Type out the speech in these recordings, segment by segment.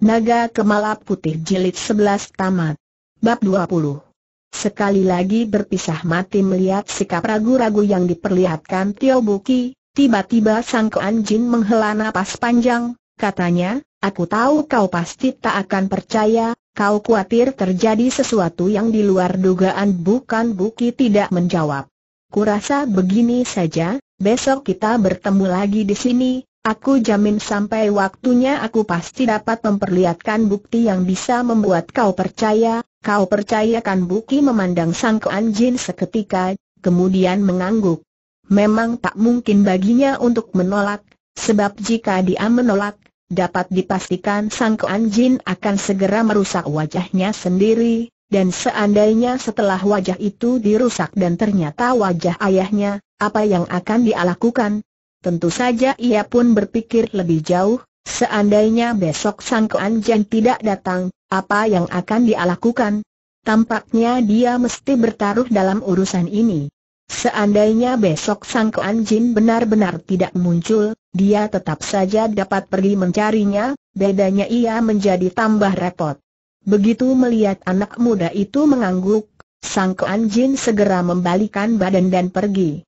Naga Kemala Putih Jilid 11 Tamat Bab 20 Sekali lagi berpisah mati melihat sikap ragu-ragu yang diperlihatkan Tio Buki, tiba-tiba Sang Kuan Jin menghela napas panjang, katanya, aku tahu kau pasti tak akan percaya, kau khawatir terjadi sesuatu yang di luar dugaan bukan Buki tidak menjawab. Kurasa begini saja, besok kita bertemu lagi di sini, Aku jamin sampai waktunya aku pasti dapat memperlihatkan bukti yang bisa membuat kau percaya, kau percayakan bukti memandang Sang keanjin seketika, kemudian mengangguk. Memang tak mungkin baginya untuk menolak, sebab jika dia menolak, dapat dipastikan Sang keanjin akan segera merusak wajahnya sendiri, dan seandainya setelah wajah itu dirusak dan ternyata wajah ayahnya, apa yang akan dia lakukan? Tentu saja ia pun berpikir lebih jauh, seandainya besok Sang Keanjian tidak datang, apa yang akan dia lakukan? Tampaknya dia mesti bertaruh dalam urusan ini. Seandainya besok Sang Keanjin benar-benar tidak muncul, dia tetap saja dapat pergi mencarinya, bedanya ia menjadi tambah repot. Begitu melihat anak muda itu mengangguk, Sang Keanjin segera membalikan badan dan pergi.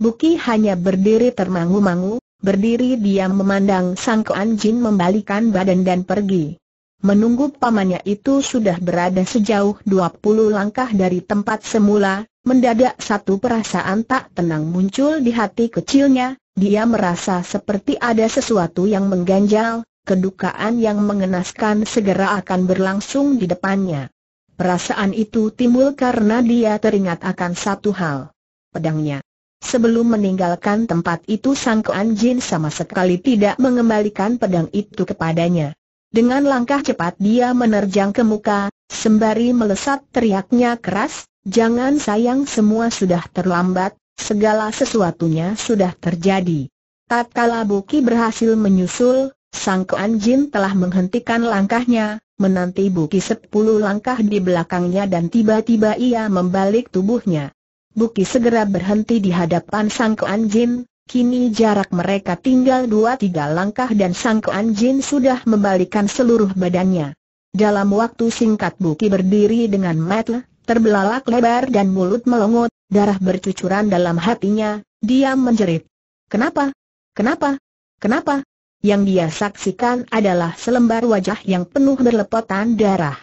Buki hanya berdiri termangu-mangu, berdiri diam memandang Sang Kuan Jin membalikan badan dan pergi. Menunggu pamannya itu sudah berada sejauh 20 langkah dari tempat semula, mendadak satu perasaan tak tenang muncul di hati kecilnya, dia merasa seperti ada sesuatu yang mengganjal, kedukaan yang mengenaskan segera akan berlangsung di depannya. Perasaan itu timbul karena dia teringat akan satu hal. Pedangnya. Sebelum meninggalkan tempat itu Sang Kuan Jin sama sekali tidak mengembalikan pedang itu kepadanya. Dengan langkah cepat dia menerjang ke muka, sembari melesat teriaknya keras, jangan sayang semua sudah terlambat, segala sesuatunya sudah terjadi. Tatkala Buki berhasil menyusul, Sang Kuan Jin telah menghentikan langkahnya, menanti Buki sepuluh langkah di belakangnya dan tiba-tiba ia membalik tubuhnya. Buki segera berhenti di hadapan Sang Kuan Jin, Kini jarak mereka tinggal dua tiga langkah dan Sang Kuan Jin sudah membalikan seluruh badannya. Dalam waktu singkat Buki berdiri dengan metel, terbelalak lebar dan mulut melongot, darah bercucuran dalam hatinya, dia menjerit. Kenapa? Kenapa? Kenapa? Yang dia saksikan adalah selembar wajah yang penuh berlepotan darah.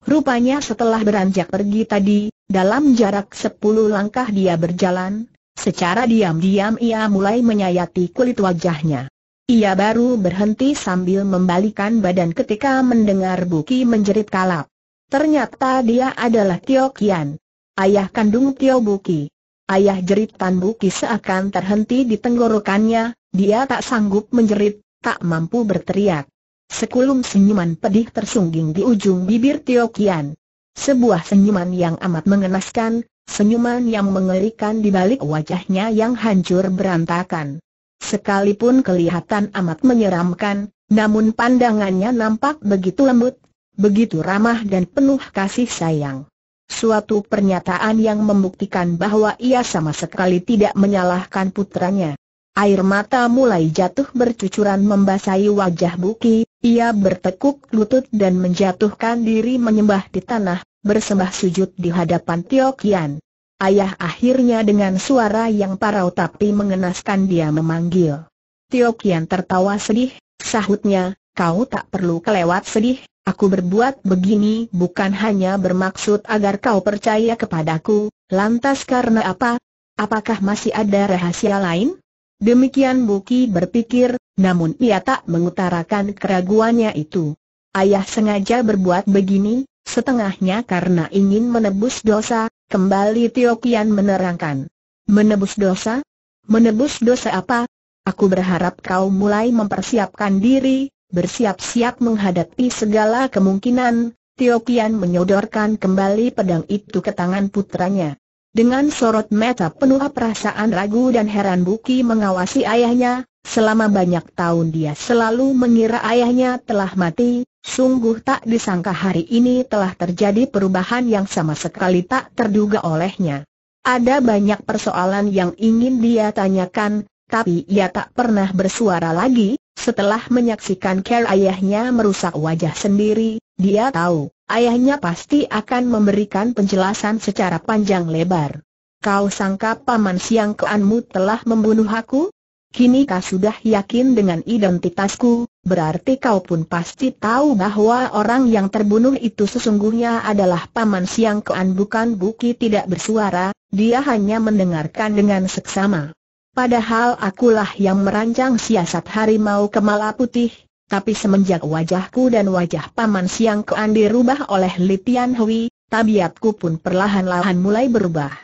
Rupanya setelah beranjak pergi tadi, dalam jarak sepuluh langkah dia berjalan, secara diam-diam ia mulai menyayati kulit wajahnya. Ia baru berhenti sambil membalikan badan ketika mendengar Buki menjerit kalap. Ternyata dia adalah Tio Kian, ayah kandung Tio Buki. Ayah jerit Tan Buki seakan terhenti di tenggorokannya, dia tak sanggup menjerit, tak mampu berteriak. Sekulum senyuman pedih tersungging di ujung bibir Tio Kian. Sebuah senyuman yang amat mengenaskan, senyuman yang mengerikan di balik wajahnya yang hancur berantakan. Sekalipun kelihatan amat menyeramkan, namun pandangannya nampak begitu lembut, begitu ramah dan penuh kasih sayang. Suatu pernyataan yang membuktikan bahwa ia sama sekali tidak menyalahkan putranya. Air mata mulai jatuh bercucuran membasahi wajah Buki, ia bertekuk lutut dan menjatuhkan diri menyembah di tanah, bersembah sujud di hadapan Tio Kian. Ayah akhirnya dengan suara yang parau tapi mengenaskan dia memanggil. Tio Kian tertawa sedih, sahutnya, kau tak perlu kelewat sedih, aku berbuat begini bukan hanya bermaksud agar kau percaya kepadaku, lantas karena apa? Apakah masih ada rahasia lain? Demikian Buki berpikir, namun ia tak mengutarakan keraguannya itu. Ayah sengaja berbuat begini, setengahnya karena ingin menebus dosa, kembali Tio Kian menerangkan. Menebus dosa? Menebus dosa apa? Aku berharap kau mulai mempersiapkan diri, bersiap-siap menghadapi segala kemungkinan. Tio Kian menyodorkan kembali pedang itu ke tangan putranya. Dengan sorot mata penuh perasaan ragu dan heran Buki mengawasi ayahnya, selama banyak tahun dia selalu mengira ayahnya telah mati, sungguh tak disangka hari ini telah terjadi perubahan yang sama sekali tak terduga olehnya. Ada banyak persoalan yang ingin dia tanyakan, tapi ia tak pernah bersuara lagi, setelah menyaksikan care ayahnya merusak wajah sendiri, dia tahu, ayahnya pasti akan memberikan penjelasan secara panjang lebar. Kau sangka paman siang keanmu telah membunuh aku? Kini kau sudah yakin dengan identitasku, berarti kau pun pasti tahu bahwa orang yang terbunuh itu sesungguhnya adalah paman siang kean bukan Buki tidak bersuara, dia hanya mendengarkan dengan seksama. Padahal akulah yang merancang siasat harimau kemala putih, tapi semenjak wajahku dan wajah Paman Siang Kean dirubah oleh Li Tian Hui, tabiatku pun perlahan-lahan mulai berubah.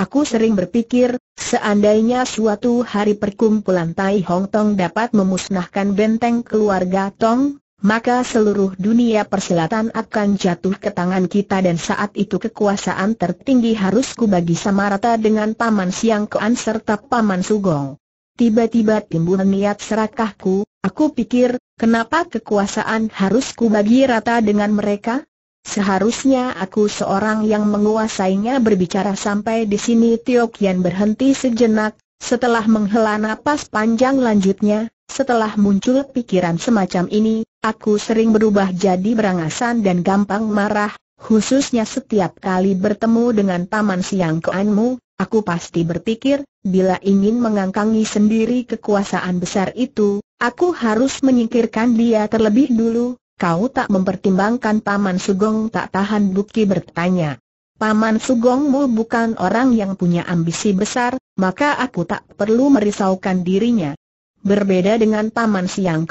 Aku sering berpikir, seandainya suatu hari perkumpulan Tai Hong Tong dapat memusnahkan benteng keluarga Tong, maka seluruh dunia persilatan akan jatuh ke tangan kita dan saat itu kekuasaan tertinggi harus kubagi sama rata dengan Paman Siang Kean serta Paman Sugong. Tiba-tiba timbul niat serakahku, Aku pikir, kenapa kekuasaan harus kubagi rata dengan mereka? Seharusnya aku seorang yang menguasainya berbicara sampai di sini Tio Kian berhenti sejenak, setelah menghela napas panjang lanjutnya, setelah muncul pikiran semacam ini, aku sering berubah jadi berangasan dan gampang marah, khususnya setiap kali bertemu dengan Paman Siang Keanmu, Aku pasti berpikir, bila ingin mengangkangi sendiri kekuasaan besar itu, aku harus menyingkirkan dia terlebih dulu. Kau tak mempertimbangkan Paman Sugong tak tahan Buki bertanya. Paman Sugongmu bukan orang yang punya ambisi besar, maka aku tak perlu merisaukan dirinya. Berbeda dengan Paman Siang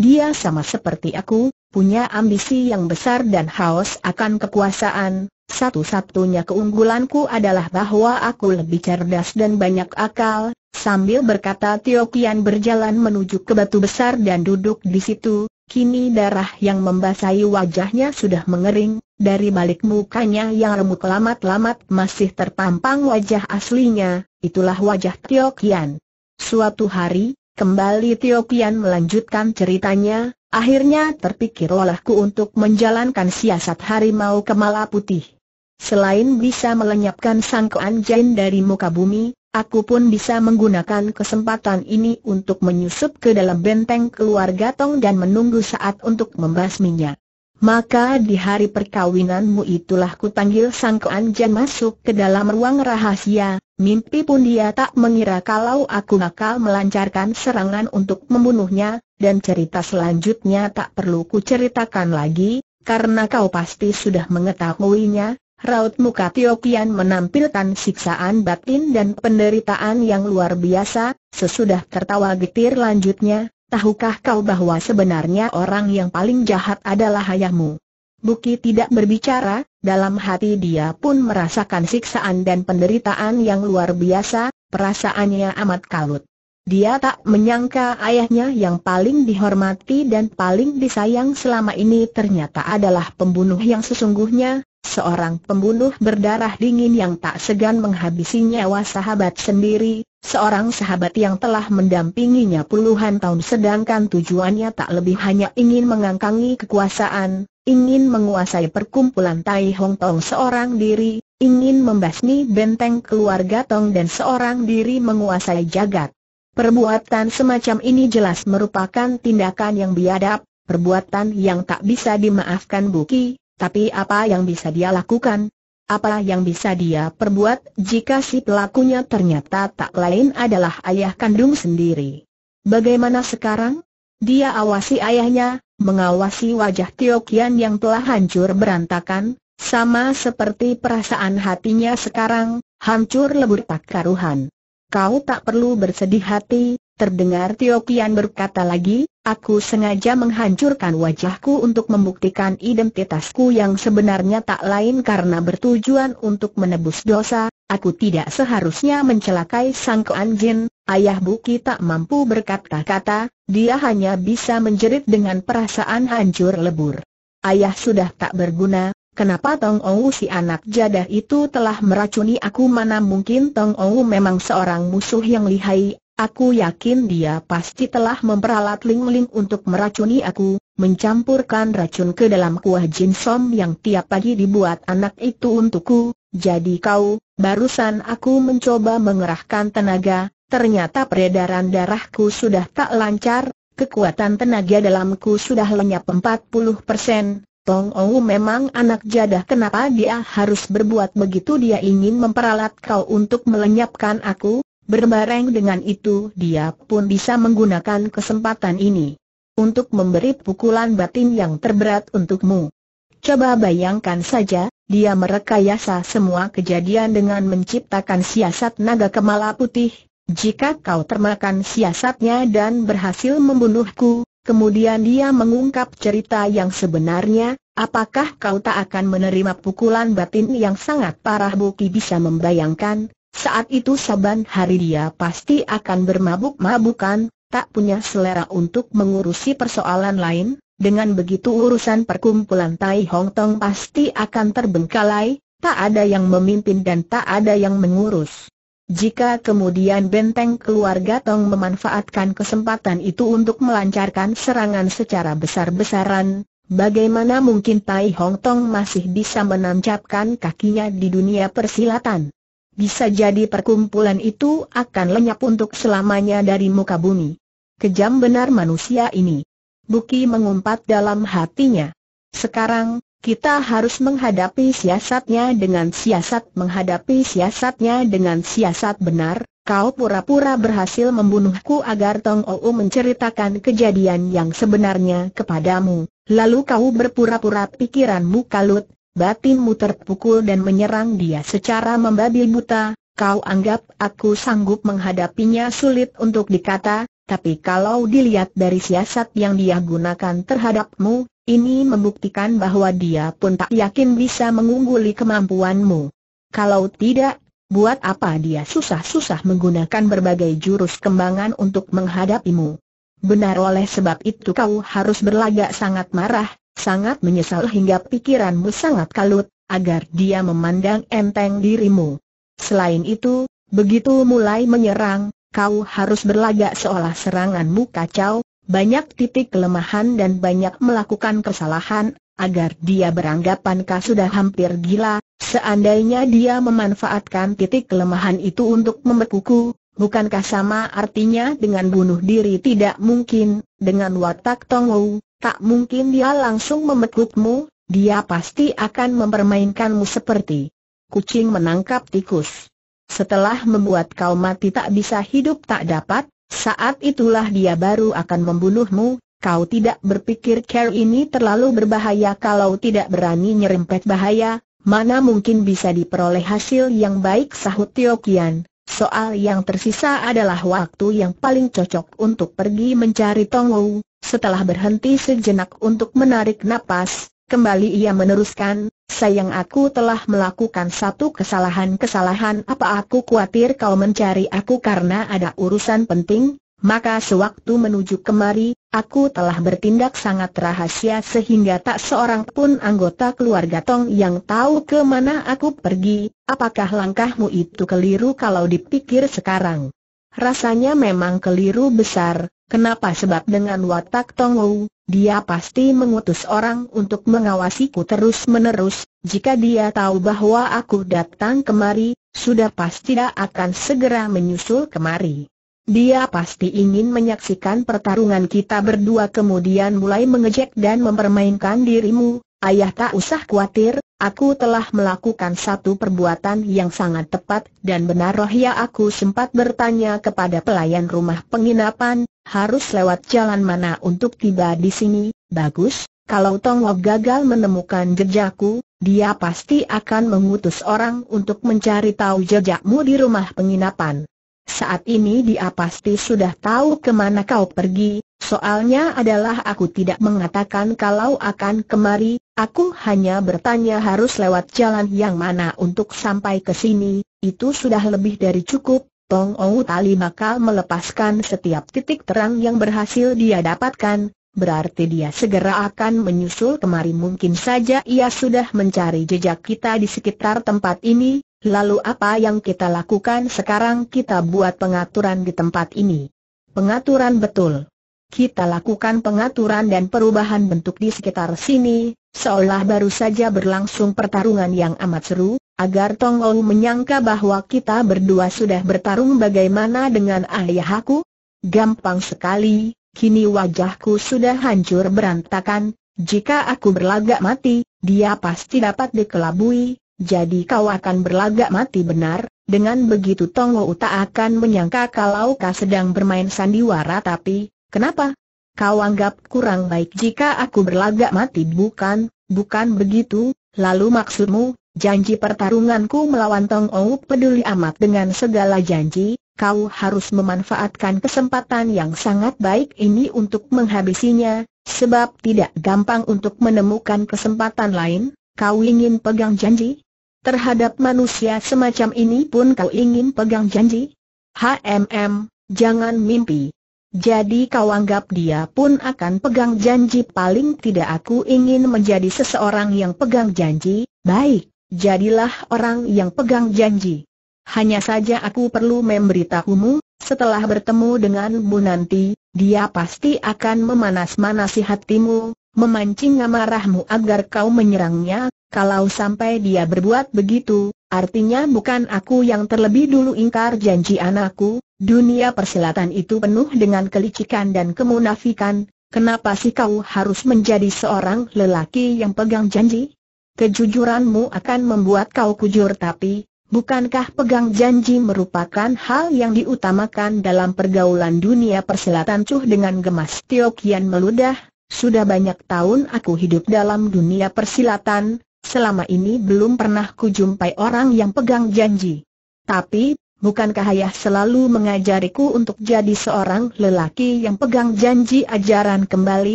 dia sama seperti aku, punya ambisi yang besar dan haus akan kekuasaan, satu-satunya keunggulanku adalah bahwa aku lebih cerdas dan banyak akal, sambil berkata Tio Kian berjalan menuju ke batu besar dan duduk di situ, kini darah yang membasahi wajahnya sudah mengering, dari balik mukanya yang remuk lamat-lamat masih terpampang wajah aslinya, itulah wajah Tio Kian. Suatu hari, kembali Tio Kian melanjutkan ceritanya, akhirnya terpikir olehku untuk menjalankan siasat harimau kemala putih. Selain bisa melenyapkan Sang Jin dari muka bumi, aku pun bisa menggunakan kesempatan ini untuk menyusup ke dalam benteng keluarga Tong dan menunggu saat untuk membasminya. Maka di hari perkawinanmu itulah kutanggil Sang Jin masuk ke dalam ruang rahasia, mimpi pun dia tak mengira kalau aku nakal melancarkan serangan untuk membunuhnya, dan cerita selanjutnya tak perlu kuceritakan lagi, karena kau pasti sudah mengetahuinya, Raut muka Tio Kian menampilkan siksaan batin dan penderitaan yang luar biasa, sesudah tertawa getir lanjutnya, tahukah kau bahwa sebenarnya orang yang paling jahat adalah ayahmu? Buki tidak berbicara, dalam hati dia pun merasakan siksaan dan penderitaan yang luar biasa, perasaannya amat kalut. Dia tak menyangka ayahnya yang paling dihormati dan paling disayang selama ini ternyata adalah pembunuh yang sesungguhnya, seorang pembunuh berdarah dingin yang tak segan menghabisi nyawa sahabat sendiri, seorang sahabat yang telah mendampinginya puluhan tahun sedangkan tujuannya tak lebih hanya ingin mengangkangi kekuasaan, ingin menguasai perkumpulan Tai Hong Tong seorang diri, ingin membasmi benteng keluarga Tong dan seorang diri menguasai jagat. Perbuatan semacam ini jelas merupakan tindakan yang biadab, perbuatan yang tak bisa dimaafkan Buki, tapi apa yang bisa dia lakukan? Apa yang bisa dia perbuat jika si pelakunya ternyata tak lain adalah ayah kandung sendiri? Bagaimana sekarang? Dia awasi ayahnya, mengawasi wajah Tio Kian yang telah hancur berantakan, sama seperti perasaan hatinya sekarang, hancur lebur tak karuhan. Kau tak perlu bersedih hati, terdengar Tio Kian berkata lagi, Aku sengaja menghancurkan wajahku untuk membuktikan identitasku yang sebenarnya tak lain karena bertujuan untuk menebus dosa, aku tidak seharusnya mencelakai Sang keanjin. ayah Buki tak mampu berkata-kata, dia hanya bisa menjerit dengan perasaan hancur lebur. Ayah sudah tak berguna, Kenapa Tong Ou si anak jadah itu telah meracuni aku mana mungkin Tong Ou memang seorang musuh yang lihai Aku yakin dia pasti telah memperalat Ling Ling untuk meracuni aku, mencampurkan racun ke dalam kuah jinsom yang tiap pagi dibuat anak itu untukku. Jadi kau, barusan aku mencoba mengerahkan tenaga, ternyata peredaran darahku sudah tak lancar, kekuatan tenaga dalamku sudah lenyap 40 persen. Tong Ou memang anak jadah kenapa dia harus berbuat begitu dia ingin memperalat kau untuk melenyapkan aku, Berbareng dengan itu dia pun bisa menggunakan kesempatan ini untuk memberi pukulan batin yang terberat untukmu. Coba bayangkan saja, dia merekayasa semua kejadian dengan menciptakan siasat naga kemala putih. Jika kau termakan siasatnya dan berhasil membunuhku, kemudian dia mengungkap cerita yang sebenarnya, apakah kau tak akan menerima pukulan batin yang sangat parah Buki bisa membayangkan, saat itu saban hari dia pasti akan bermabuk-mabukan, tak punya selera untuk mengurusi persoalan lain, dengan begitu urusan perkumpulan Tai Hong Tong pasti akan terbengkalai, tak ada yang memimpin dan tak ada yang mengurus. Jika kemudian benteng keluarga Tong memanfaatkan kesempatan itu untuk melancarkan serangan secara besar-besaran, bagaimana mungkin Tai Hong Tong masih bisa menancapkan kakinya di dunia persilatan? Bisa jadi perkumpulan itu akan lenyap untuk selamanya dari muka bumi. Kejam benar manusia ini. Buki mengumpat dalam hatinya. Sekarang, kita harus menghadapi siasatnya dengan siasat menghadapi siasatnya dengan siasat benar. Kau pura-pura berhasil membunuhku agar Tong Ou menceritakan kejadian yang sebenarnya kepadamu. Lalu kau berpura-pura pikiranmu kalut, batinmu terpukul dan menyerang dia secara membabi buta, kau anggap aku sanggup menghadapinya sulit untuk dikata, tapi kalau dilihat dari siasat yang dia gunakan terhadapmu, ini membuktikan bahwa dia pun tak yakin bisa mengungguli kemampuanmu. Kalau tidak, buat apa dia susah-susah menggunakan berbagai jurus kembangan untuk menghadapimu? Benar oleh sebab itu kau harus berlagak sangat marah, sangat menyesal hingga pikiranmu sangat kalut, agar dia memandang enteng dirimu. Selain itu, begitu mulai menyerang, kau harus berlagak seolah seranganmu kacau, banyak titik kelemahan dan banyak melakukan kesalahan, agar dia beranggapan kau sudah hampir gila, seandainya dia memanfaatkan titik kelemahan itu untuk membekuku, bukankah sama artinya dengan bunuh diri tidak mungkin, dengan watak Tong Wu tak mungkin dia langsung memekukmu, dia pasti akan mempermainkanmu seperti kucing menangkap tikus. Setelah membuat kau mati tak bisa hidup tak dapat, saat itulah dia baru akan membunuhmu, kau tidak berpikir care ini terlalu berbahaya kalau tidak berani nyerempet bahaya, mana mungkin bisa diperoleh hasil yang baik sahut Tio Kian. Soal yang tersisa adalah waktu yang paling cocok untuk pergi mencari Tong Wu. Setelah berhenti sejenak untuk menarik napas, kembali ia meneruskan, sayang aku telah melakukan satu kesalahan-kesalahan apa aku khawatir kau mencari aku karena ada urusan penting, maka sewaktu menuju kemari, aku telah bertindak sangat rahasia sehingga tak seorang pun anggota keluarga Tong yang tahu kemana aku pergi, apakah langkahmu itu keliru kalau dipikir sekarang? Rasanya memang keliru besar, Kenapa sebab dengan watak Tong Wu, dia pasti mengutus orang untuk mengawasiku terus-menerus, jika dia tahu bahwa aku datang kemari, sudah pasti dia akan segera menyusul kemari. Dia pasti ingin menyaksikan pertarungan kita berdua kemudian mulai mengejek dan mempermainkan dirimu, ayah tak usah khawatir, aku telah melakukan satu perbuatan yang sangat tepat dan benar Rohia aku sempat bertanya kepada pelayan rumah penginapan, harus lewat jalan mana untuk tiba di sini, bagus, kalau Tongwo gagal menemukan jejakku, dia pasti akan mengutus orang untuk mencari tahu jejakmu di rumah penginapan. Saat ini dia pasti sudah tahu kemana kau pergi, soalnya adalah aku tidak mengatakan kalau akan kemari, aku hanya bertanya harus lewat jalan yang mana untuk sampai ke sini, itu sudah lebih dari cukup, Tong Ou Tali maka melepaskan setiap titik terang yang berhasil dia dapatkan, berarti dia segera akan menyusul kemari mungkin saja ia sudah mencari jejak kita di sekitar tempat ini, lalu apa yang kita lakukan sekarang kita buat pengaturan di tempat ini. Pengaturan betul kita lakukan pengaturan dan perubahan bentuk di sekitar sini, seolah baru saja berlangsung pertarungan yang amat seru, agar Tong menyangka bahwa kita berdua sudah bertarung bagaimana dengan ayah aku? Gampang sekali, kini wajahku sudah hancur berantakan, jika aku berlagak mati, dia pasti dapat dikelabui, jadi kau akan berlagak mati benar, dengan begitu Tong tak akan menyangka kalau kau sedang bermain sandiwara tapi, Kenapa? Kau anggap kurang baik jika aku berlagak mati bukan, bukan begitu, lalu maksudmu, janji pertarunganku melawan Tong Ou peduli amat dengan segala janji, kau harus memanfaatkan kesempatan yang sangat baik ini untuk menghabisinya, sebab tidak gampang untuk menemukan kesempatan lain, kau ingin pegang janji? Terhadap manusia semacam ini pun kau ingin pegang janji? HMM, jangan mimpi. Jadi kau anggap dia pun akan pegang janji paling tidak aku ingin menjadi seseorang yang pegang janji, baik, jadilah orang yang pegang janji. Hanya saja aku perlu memberitahumu, setelah bertemu denganmu nanti, dia pasti akan memanas-manasi hatimu, memancing amarahmu agar kau menyerangnya, kalau sampai dia berbuat begitu, artinya bukan aku yang terlebih dulu ingkar janji anakku, Dunia persilatan itu penuh dengan kelicikan dan kemunafikan, kenapa sih kau harus menjadi seorang lelaki yang pegang janji? Kejujuranmu akan membuat kau kujur tapi, bukankah pegang janji merupakan hal yang diutamakan dalam pergaulan dunia persilatan cuh dengan gemas Tio Kian meludah, sudah banyak tahun aku hidup dalam dunia persilatan, selama ini belum pernah kujumpai orang yang pegang janji. Tapi, Bukankah ayah selalu mengajariku untuk jadi seorang lelaki yang pegang janji ajaran kembali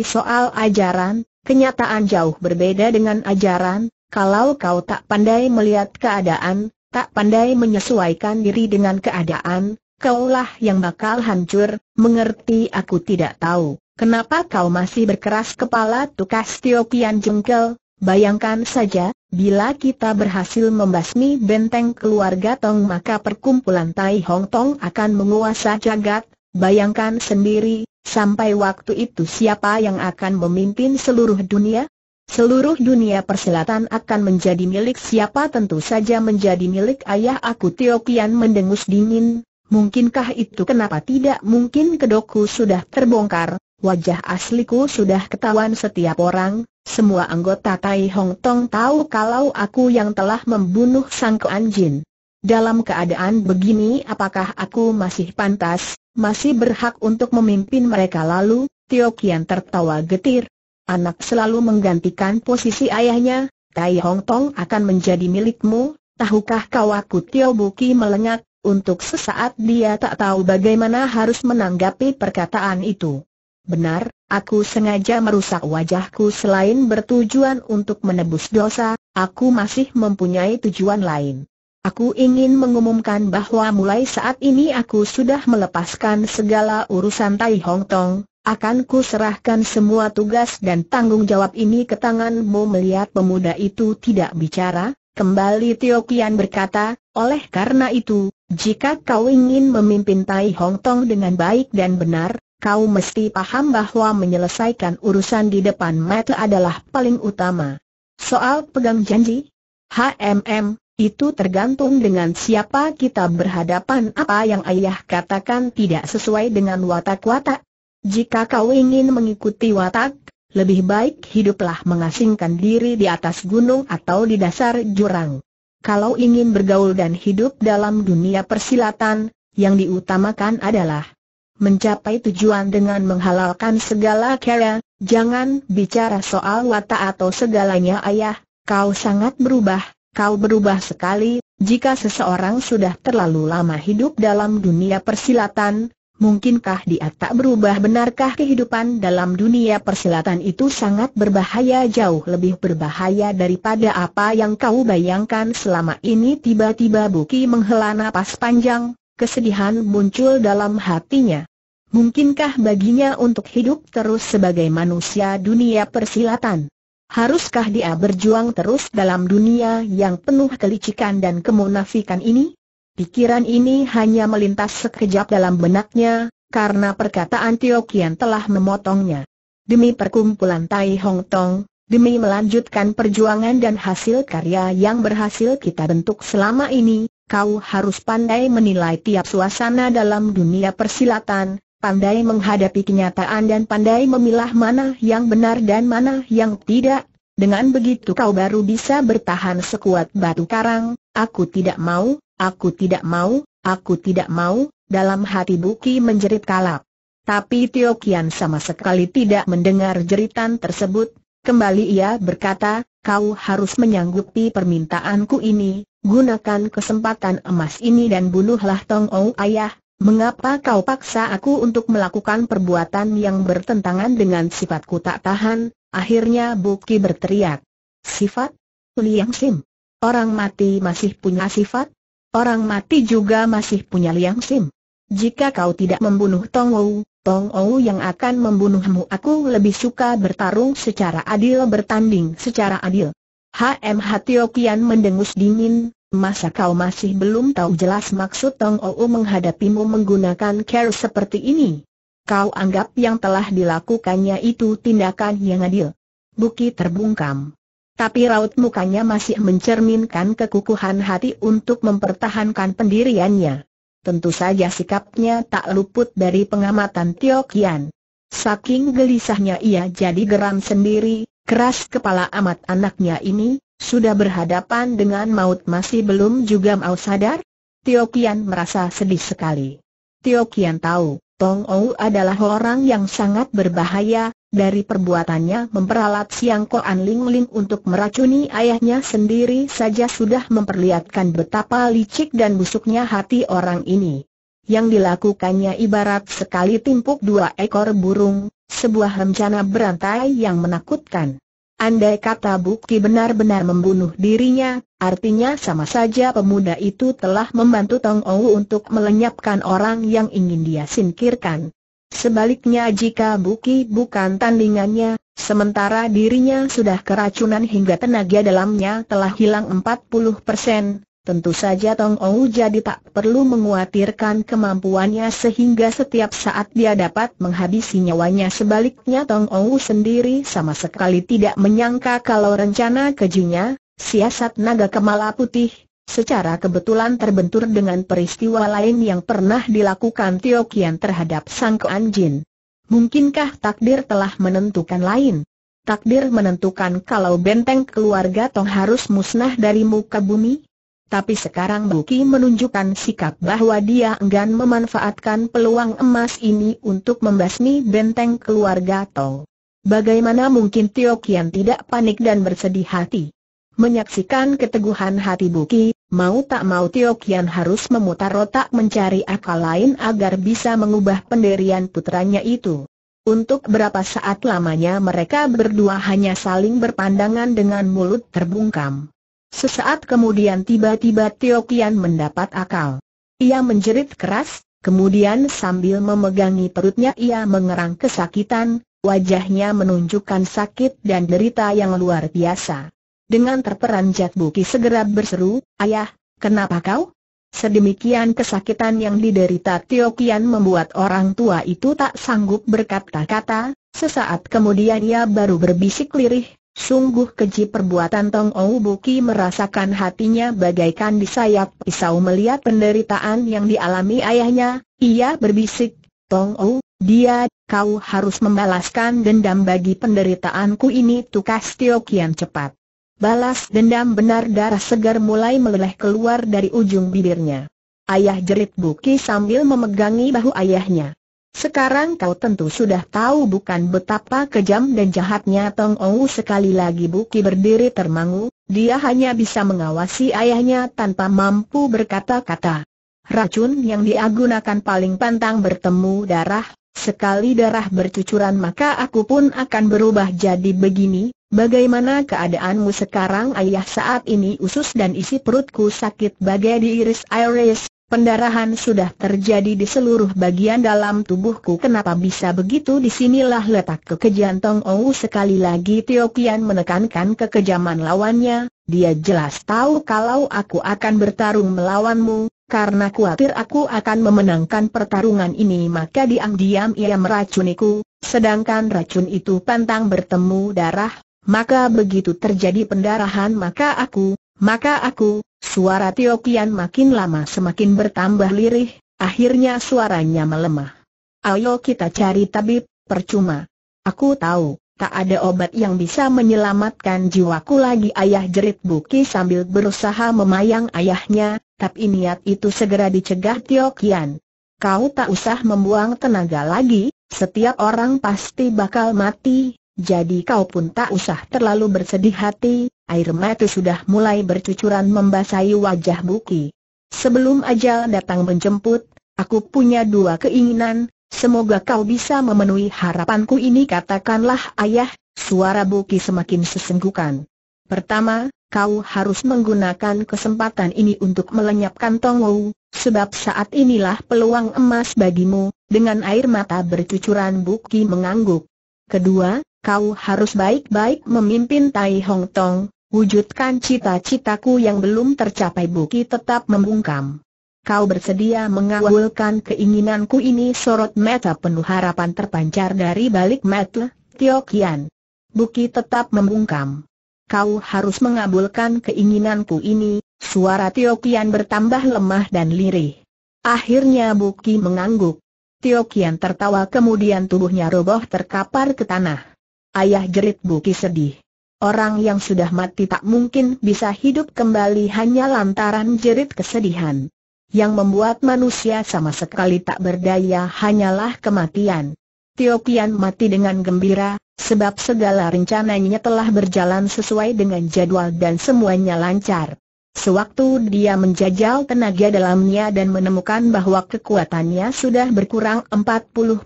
soal ajaran, kenyataan jauh berbeda dengan ajaran, kalau kau tak pandai melihat keadaan, tak pandai menyesuaikan diri dengan keadaan, kaulah yang bakal hancur, mengerti aku tidak tahu. Kenapa kau masih berkeras kepala tukas Tio Kian jengkel, bayangkan saja, Bila kita berhasil membasmi benteng keluarga Tong maka perkumpulan Tai Hong Tong akan menguasai jagat, bayangkan sendiri, sampai waktu itu siapa yang akan memimpin seluruh dunia? Seluruh dunia perselatan akan menjadi milik siapa tentu saja menjadi milik ayah aku Tio Kian mendengus dingin, mungkinkah itu kenapa tidak mungkin kedoku sudah terbongkar, Wajah asliku sudah ketahuan setiap orang, semua anggota Tai Hong Tong tahu kalau aku yang telah membunuh Sang Kuan Jin. Dalam keadaan begini apakah aku masih pantas, masih berhak untuk memimpin mereka lalu, Tio Kian tertawa getir. Anak selalu menggantikan posisi ayahnya, Tai Hong Tong akan menjadi milikmu, tahukah kau aku Tio Buki melengak, untuk sesaat dia tak tahu bagaimana harus menanggapi perkataan itu. Benar, aku sengaja merusak wajahku selain bertujuan untuk menebus dosa, aku masih mempunyai tujuan lain. Aku ingin mengumumkan bahwa mulai saat ini aku sudah melepaskan segala urusan Tai Hong Tong, akan ku serahkan semua tugas dan tanggung jawab ini ke tanganmu melihat pemuda itu tidak bicara, kembali Tio Kian berkata, oleh karena itu, jika kau ingin memimpin Tai Hong Tong dengan baik dan benar, kau mesti paham bahwa menyelesaikan urusan di depan mata adalah paling utama. Soal pegang janji? HMM, itu tergantung dengan siapa kita berhadapan apa yang ayah katakan tidak sesuai dengan watak-watak. Jika kau ingin mengikuti watak, lebih baik hiduplah mengasingkan diri di atas gunung atau di dasar jurang. Kalau ingin bergaul dan hidup dalam dunia persilatan, yang diutamakan adalah mencapai tujuan dengan menghalalkan segala cara, jangan bicara soal watak atau segalanya ayah, kau sangat berubah, kau berubah sekali, jika seseorang sudah terlalu lama hidup dalam dunia persilatan, mungkinkah dia tak berubah benarkah kehidupan dalam dunia persilatan itu sangat berbahaya jauh lebih berbahaya daripada apa yang kau bayangkan selama ini tiba-tiba Buki menghela napas panjang, kesedihan muncul dalam hatinya. Mungkinkah baginya untuk hidup terus sebagai manusia dunia persilatan? Haruskah dia berjuang terus dalam dunia yang penuh kelicikan dan kemunafikan ini? Pikiran ini hanya melintas sekejap dalam benaknya, karena perkataan Tio Kian telah memotongnya. Demi perkumpulan Tai Hong Tong, demi melanjutkan perjuangan dan hasil karya yang berhasil kita bentuk selama ini, kau harus pandai menilai tiap suasana dalam dunia persilatan, pandai menghadapi kenyataan dan pandai memilah mana yang benar dan mana yang tidak. Dengan begitu kau baru bisa bertahan sekuat batu karang, aku tidak mau, aku tidak mau, aku tidak mau, dalam hati Buki menjerit kalap. Tapi Tio Kian sama sekali tidak mendengar jeritan tersebut, kembali ia berkata, kau harus menyanggupi permintaanku ini, gunakan kesempatan emas ini dan bunuhlah Tong Ou ayah, mengapa kau paksa aku untuk melakukan perbuatan yang bertentangan dengan sifatku tak tahan, akhirnya Buki berteriak. Sifat? Liang Sim. Orang mati masih punya sifat? Orang mati juga masih punya Liang Sim. Jika kau tidak membunuh Tong Wu, Tong Ou yang akan membunuhmu aku lebih suka bertarung secara adil bertanding secara adil. HM Hatio mendengus dingin, masa kau masih belum tahu jelas maksud Tong Ou menghadapimu menggunakan care seperti ini? Kau anggap yang telah dilakukannya itu tindakan yang adil? Buki terbungkam. Tapi raut mukanya masih mencerminkan kekukuhan hati untuk mempertahankan pendiriannya tentu saja sikapnya tak luput dari pengamatan Tio Kian. Saking gelisahnya ia jadi geram sendiri, keras kepala amat anaknya ini, sudah berhadapan dengan maut masih belum juga mau sadar? Tio Kian merasa sedih sekali. Tio Kian tahu, Tong Ou adalah orang yang sangat berbahaya, dari perbuatannya memperalat Siang Koan Ling Ling untuk meracuni ayahnya sendiri saja sudah memperlihatkan betapa licik dan busuknya hati orang ini. Yang dilakukannya ibarat sekali timpuk dua ekor burung, sebuah rencana berantai yang menakutkan. Andai kata bukti benar-benar membunuh dirinya, artinya sama saja pemuda itu telah membantu Tong Ou untuk melenyapkan orang yang ingin dia singkirkan. Sebaliknya jika Buki bukan tandingannya, sementara dirinya sudah keracunan hingga tenaga dalamnya telah hilang 40 persen, tentu saja Tong Ou jadi tak perlu menguatirkan kemampuannya sehingga setiap saat dia dapat menghabisi nyawanya. Sebaliknya Tong Ou sendiri sama sekali tidak menyangka kalau rencana kejunya, siasat naga kemala putih, secara kebetulan terbentur dengan peristiwa lain yang pernah dilakukan Tio Kian terhadap Sang Kuan Jin. Mungkinkah takdir telah menentukan lain? Takdir menentukan kalau benteng keluarga Tong harus musnah dari muka bumi? Tapi sekarang Buki menunjukkan sikap bahwa dia enggan memanfaatkan peluang emas ini untuk membasmi benteng keluarga Tong. Bagaimana mungkin Tio Kian tidak panik dan bersedih hati? Menyaksikan keteguhan hati Buki, mau tak mau Tio Kian harus memutar otak mencari akal lain agar bisa mengubah penderian putranya itu. Untuk berapa saat lamanya mereka berdua hanya saling berpandangan dengan mulut terbungkam. Sesaat kemudian tiba-tiba Tio Kian mendapat akal. Ia menjerit keras, kemudian sambil memegangi perutnya ia mengerang kesakitan, wajahnya menunjukkan sakit dan derita yang luar biasa. Dengan terperanjat Buki segera berseru, Ayah, kenapa kau? Sedemikian kesakitan yang diderita Tio Kian membuat orang tua itu tak sanggup berkata-kata, sesaat kemudian ia baru berbisik lirih, sungguh keji perbuatan Tong Ou Buki merasakan hatinya bagaikan disayap pisau melihat penderitaan yang dialami ayahnya, ia berbisik, Tong Ou, dia, kau harus membalaskan dendam bagi penderitaanku ini tukas Tio Kian cepat. Balas dendam benar darah segar mulai meleleh keluar dari ujung bibirnya. Ayah jerit Buki sambil memegangi bahu ayahnya. Sekarang kau tentu sudah tahu bukan betapa kejam dan jahatnya Tong Ou sekali lagi Buki berdiri termangu, dia hanya bisa mengawasi ayahnya tanpa mampu berkata-kata. Racun yang dia gunakan paling pantang bertemu darah, sekali darah bercucuran maka aku pun akan berubah jadi begini, Bagaimana keadaanmu sekarang ayah saat ini usus dan isi perutku sakit bagai diiris iris, pendarahan sudah terjadi di seluruh bagian dalam tubuhku kenapa bisa begitu disinilah letak kekejian Tong Ou sekali lagi Tio Kian menekankan kekejaman lawannya, dia jelas tahu kalau aku akan bertarung melawanmu, karena khawatir aku akan memenangkan pertarungan ini maka diam-diam ia meracuniku, sedangkan racun itu pantang bertemu darah, maka begitu terjadi pendarahan maka aku, maka aku, suara Tio Kian makin lama semakin bertambah lirih, akhirnya suaranya melemah. Ayo kita cari tabib, percuma. Aku tahu, tak ada obat yang bisa menyelamatkan jiwaku lagi ayah jerit Buki sambil berusaha memayang ayahnya, tapi niat itu segera dicegah Tio Kian. Kau tak usah membuang tenaga lagi, setiap orang pasti bakal mati, jadi kau pun tak usah terlalu bersedih hati, air mata sudah mulai bercucuran membasahi wajah Buki. Sebelum ajal datang menjemput, aku punya dua keinginan, semoga kau bisa memenuhi harapanku ini katakanlah ayah, suara Buki semakin sesenggukan. Pertama, kau harus menggunakan kesempatan ini untuk melenyapkan Tongwu, sebab saat inilah peluang emas bagimu, dengan air mata bercucuran Buki mengangguk. Kedua, kau harus baik-baik memimpin Tai Hong Tong, wujudkan cita-citaku yang belum tercapai Buki tetap membungkam. Kau bersedia mengawalkan keinginanku ini sorot mata penuh harapan terpancar dari balik mata Tio Kian. Buki tetap membungkam. Kau harus mengabulkan keinginanku ini, suara Tio Kian bertambah lemah dan lirih. Akhirnya Buki mengangguk. Tio Kian tertawa kemudian tubuhnya roboh terkapar ke tanah. Ayah jerit Buki sedih. Orang yang sudah mati tak mungkin bisa hidup kembali hanya lantaran jerit kesedihan. Yang membuat manusia sama sekali tak berdaya hanyalah kematian. Tio mati dengan gembira, sebab segala rencananya telah berjalan sesuai dengan jadwal dan semuanya lancar. Sewaktu dia menjajal tenaga dalamnya dan menemukan bahwa kekuatannya sudah berkurang 40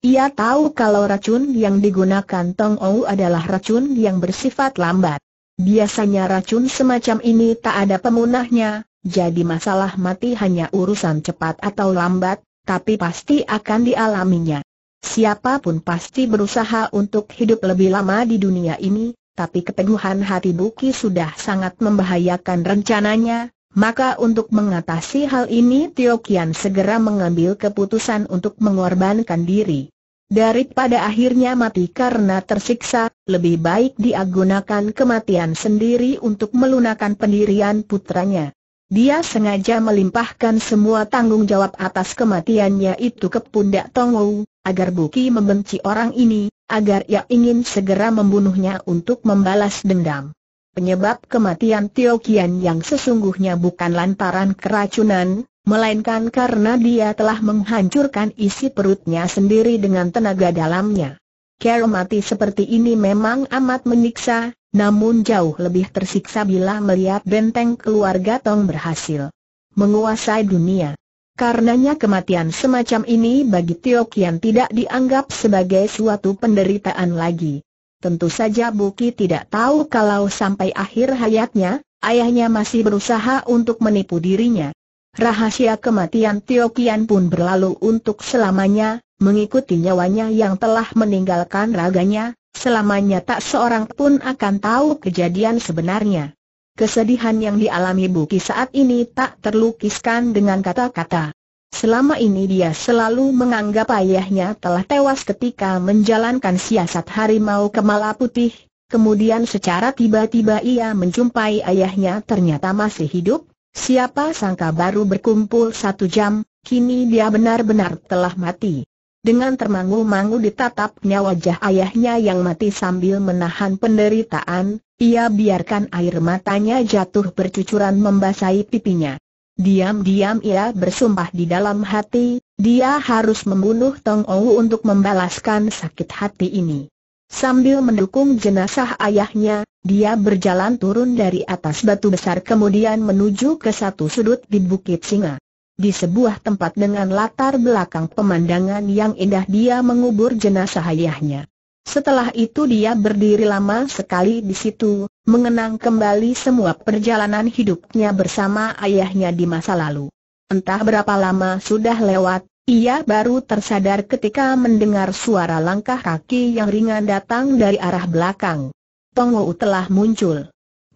ia tahu kalau racun yang digunakan Tong Ou adalah racun yang bersifat lambat. Biasanya racun semacam ini tak ada pemunahnya, jadi masalah mati hanya urusan cepat atau lambat, tapi pasti akan dialaminya. Siapapun pasti berusaha untuk hidup lebih lama di dunia ini, tapi keteguhan hati Buki sudah sangat membahayakan rencananya, maka untuk mengatasi hal ini Tio Kian segera mengambil keputusan untuk mengorbankan diri. Daripada akhirnya mati karena tersiksa, lebih baik diagunakan kematian sendiri untuk melunakan pendirian putranya. Dia sengaja melimpahkan semua tanggung jawab atas kematiannya itu ke pundak Tongwu, agar Buki membenci orang ini, agar ia ingin segera membunuhnya untuk membalas dendam. Penyebab kematian Tio Kian yang sesungguhnya bukan lantaran keracunan, melainkan karena dia telah menghancurkan isi perutnya sendiri dengan tenaga dalamnya. Kero mati seperti ini memang amat menyiksa, namun jauh lebih tersiksa bila melihat benteng keluarga Tong berhasil menguasai dunia. Karenanya kematian semacam ini bagi Tio Kian tidak dianggap sebagai suatu penderitaan lagi. Tentu saja Buki tidak tahu kalau sampai akhir hayatnya, ayahnya masih berusaha untuk menipu dirinya. Rahasia kematian Tio Kian pun berlalu untuk selamanya, mengikuti nyawanya yang telah meninggalkan raganya, Selamanya tak seorang pun akan tahu kejadian sebenarnya. Kesedihan yang dialami Buki saat ini tak terlukiskan dengan kata-kata. Selama ini dia selalu menganggap ayahnya telah tewas ketika menjalankan siasat harimau ke malaputih. kemudian secara tiba-tiba ia menjumpai ayahnya ternyata masih hidup, siapa sangka baru berkumpul satu jam, kini dia benar-benar telah mati. Dengan termangu-mangu ditatapnya wajah ayahnya yang mati sambil menahan penderitaan, ia biarkan air matanya jatuh bercucuran membasahi pipinya. Diam-diam ia bersumpah di dalam hati, dia harus membunuh Tong Ou untuk membalaskan sakit hati ini. Sambil mendukung jenazah ayahnya, dia berjalan turun dari atas batu besar kemudian menuju ke satu sudut di Bukit Singa. Di sebuah tempat dengan latar belakang pemandangan yang indah dia mengubur jenazah ayahnya. Setelah itu dia berdiri lama sekali di situ, mengenang kembali semua perjalanan hidupnya bersama ayahnya di masa lalu. Entah berapa lama sudah lewat, ia baru tersadar ketika mendengar suara langkah kaki yang ringan datang dari arah belakang. Tongo telah muncul.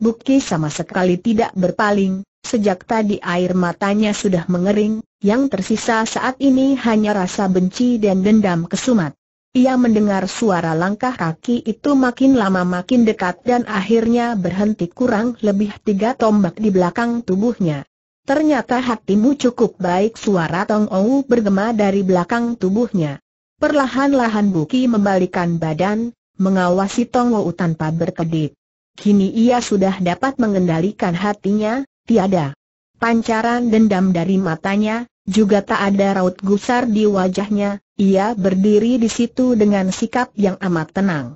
Bukti sama sekali tidak berpaling, sejak tadi air matanya sudah mengering, yang tersisa saat ini hanya rasa benci dan dendam kesumat. Ia mendengar suara langkah kaki itu makin lama makin dekat dan akhirnya berhenti kurang lebih tiga tombak di belakang tubuhnya. Ternyata hatimu cukup baik suara Tong Ou bergema dari belakang tubuhnya. Perlahan-lahan Buki membalikan badan, mengawasi Tong Ou tanpa berkedip. Kini ia sudah dapat mengendalikan hatinya, tiada pancaran dendam dari matanya, juga tak ada raut gusar di wajahnya, ia berdiri di situ dengan sikap yang amat tenang.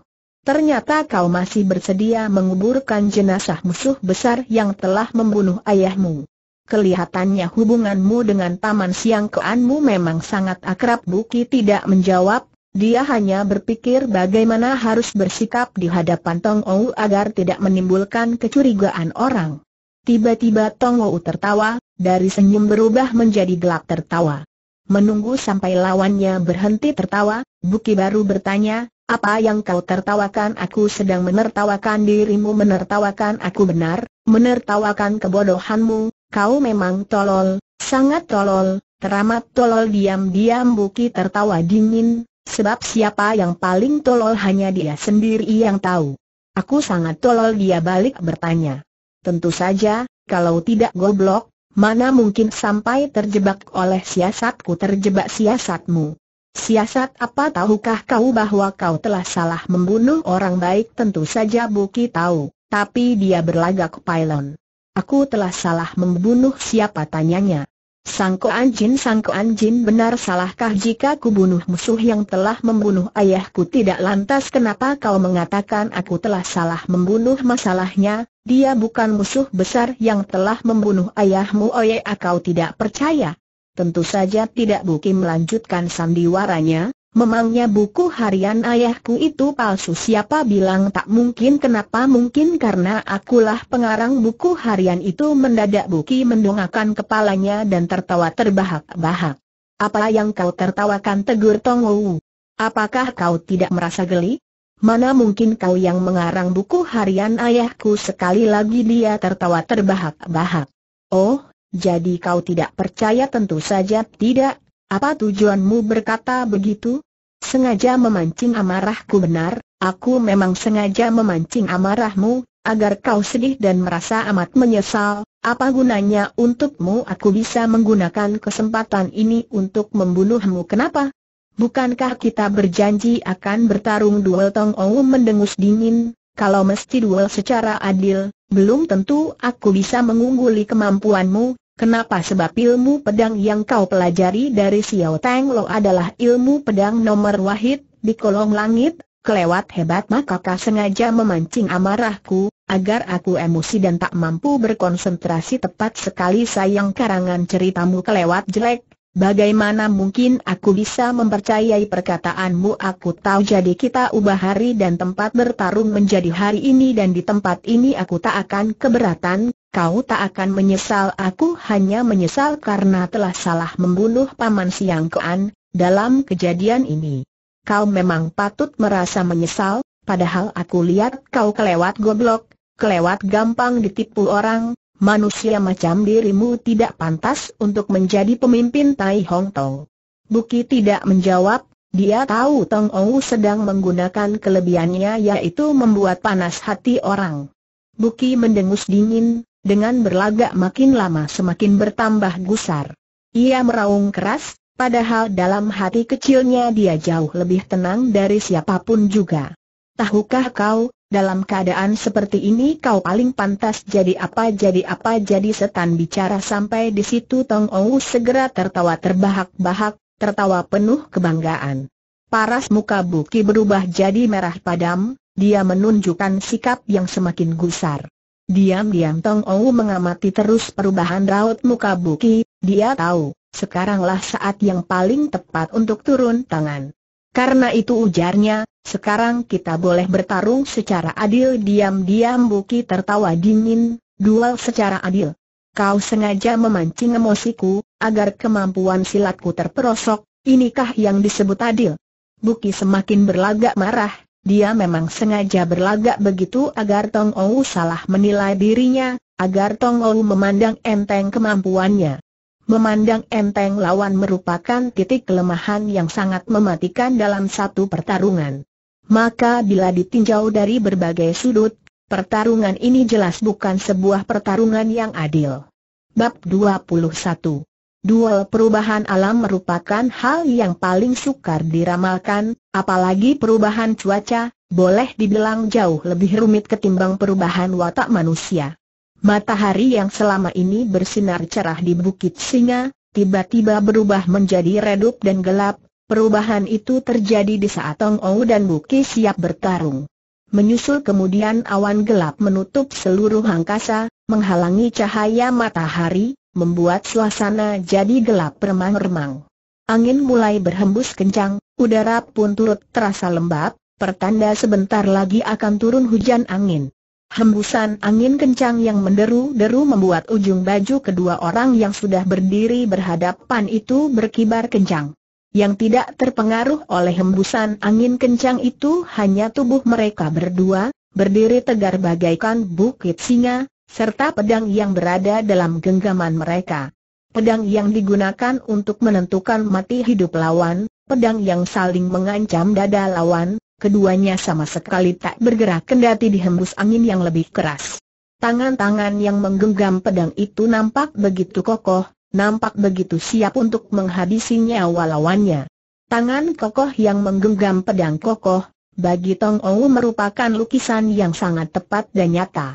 Ternyata kau masih bersedia menguburkan jenazah musuh besar yang telah membunuh ayahmu. Kelihatannya hubunganmu dengan taman Siang Keanmu memang sangat akrab Buki tidak menjawab, dia hanya berpikir bagaimana harus bersikap di hadapan Tong Ou agar tidak menimbulkan kecurigaan orang. Tiba-tiba Tong Ou tertawa, dari senyum berubah menjadi gelak tertawa. Menunggu sampai lawannya berhenti tertawa, Buki baru bertanya, apa yang kau tertawakan aku sedang menertawakan dirimu menertawakan aku benar, menertawakan kebodohanmu, kau memang tolol, sangat tolol, teramat tolol diam-diam Buki tertawa dingin, Sebab siapa yang paling tolol hanya dia sendiri yang tahu. Aku sangat tolol dia balik bertanya. Tentu saja, kalau tidak goblok, mana mungkin sampai terjebak oleh siasatku terjebak siasatmu. Siasat apa tahukah kau bahwa kau telah salah membunuh orang baik tentu saja Buki tahu, tapi dia berlagak pylon. Aku telah salah membunuh siapa tanyanya. Sangko anjin, sangko anjin, benar salahkah jika ku bunuh musuh yang telah membunuh ayahku tidak lantas kenapa kau mengatakan aku telah salah membunuh masalahnya, dia bukan musuh besar yang telah membunuh ayahmu oye kau tidak percaya. Tentu saja tidak Buki melanjutkan sandiwaranya, Memangnya buku harian ayahku itu palsu siapa bilang tak mungkin kenapa mungkin karena akulah pengarang buku harian itu mendadak Buki mendongakkan kepalanya dan tertawa terbahak-bahak. Apa yang kau tertawakan tegur Tong Wu. Apakah kau tidak merasa geli? Mana mungkin kau yang mengarang buku harian ayahku sekali lagi dia tertawa terbahak-bahak. Oh, jadi kau tidak percaya tentu saja tidak, apa tujuanmu berkata begitu? Sengaja memancing amarahku benar, aku memang sengaja memancing amarahmu, agar kau sedih dan merasa amat menyesal, apa gunanya untukmu aku bisa menggunakan kesempatan ini untuk membunuhmu kenapa? Bukankah kita berjanji akan bertarung duel Tong Ou mendengus dingin, kalau mesti duel secara adil, belum tentu aku bisa mengungguli kemampuanmu, Kenapa sebab ilmu pedang yang kau pelajari dari Xiao Tang Lo adalah ilmu pedang nomor wahid, di kolong langit, kelewat hebat maka kau sengaja memancing amarahku, agar aku emosi dan tak mampu berkonsentrasi tepat sekali sayang karangan ceritamu kelewat jelek, Bagaimana mungkin aku bisa mempercayai perkataanmu aku tahu jadi kita ubah hari dan tempat bertarung menjadi hari ini dan di tempat ini aku tak akan keberatan Kau tak akan menyesal aku hanya menyesal karena telah salah membunuh Paman Siang Kean, dalam kejadian ini. Kau memang patut merasa menyesal, padahal aku lihat kau kelewat goblok, kelewat gampang ditipu orang, manusia macam dirimu tidak pantas untuk menjadi pemimpin Tai Hong Tong. Buki tidak menjawab, dia tahu Tong Ou sedang menggunakan kelebihannya yaitu membuat panas hati orang. Buki mendengus dingin, dengan berlagak makin lama semakin bertambah gusar. Ia meraung keras, padahal dalam hati kecilnya dia jauh lebih tenang dari siapapun juga. Tahukah kau, dalam keadaan seperti ini kau paling pantas jadi apa jadi apa jadi setan bicara sampai di situ Tong Ou segera tertawa terbahak-bahak, tertawa penuh kebanggaan. Paras muka Buki berubah jadi merah padam, dia menunjukkan sikap yang semakin gusar. Diam-diam Tong Ou mengamati terus perubahan raut muka Buki, dia tahu, sekaranglah saat yang paling tepat untuk turun tangan. Karena itu ujarnya, sekarang kita boleh bertarung secara adil diam-diam Buki tertawa dingin, duel secara adil. Kau sengaja memancing emosiku, agar kemampuan silatku terperosok, inikah yang disebut adil? Buki semakin berlagak marah, dia memang sengaja berlagak begitu agar Tong Ou salah menilai dirinya, agar Tong Ou memandang enteng kemampuannya. Memandang enteng lawan merupakan titik kelemahan yang sangat mematikan dalam satu pertarungan. Maka bila ditinjau dari berbagai sudut, pertarungan ini jelas bukan sebuah pertarungan yang adil. Bab 21 Duel perubahan alam merupakan hal yang paling sukar diramalkan, apalagi perubahan cuaca, boleh dibilang jauh lebih rumit ketimbang perubahan watak manusia. Matahari yang selama ini bersinar cerah di Bukit Singa, tiba-tiba berubah menjadi redup dan gelap, perubahan itu terjadi di saat Tong Ou dan Buki siap bertarung. Menyusul kemudian awan gelap menutup seluruh angkasa, menghalangi cahaya matahari, membuat suasana jadi gelap remang-remang. Angin mulai berhembus kencang, udara pun turut terasa lembab, pertanda sebentar lagi akan turun hujan angin. Hembusan angin kencang yang menderu-deru membuat ujung baju kedua orang yang sudah berdiri berhadapan itu berkibar kencang. Yang tidak terpengaruh oleh hembusan angin kencang itu hanya tubuh mereka berdua, berdiri tegar bagaikan bukit singa, serta pedang yang berada dalam genggaman mereka. Pedang yang digunakan untuk menentukan mati hidup lawan, pedang yang saling mengancam dada lawan, keduanya sama sekali tak bergerak kendati dihembus angin yang lebih keras. Tangan-tangan yang menggenggam pedang itu nampak begitu kokoh, nampak begitu siap untuk menghabisi nyawa lawannya. Tangan kokoh yang menggenggam pedang kokoh, bagi Tong Ou merupakan lukisan yang sangat tepat dan nyata.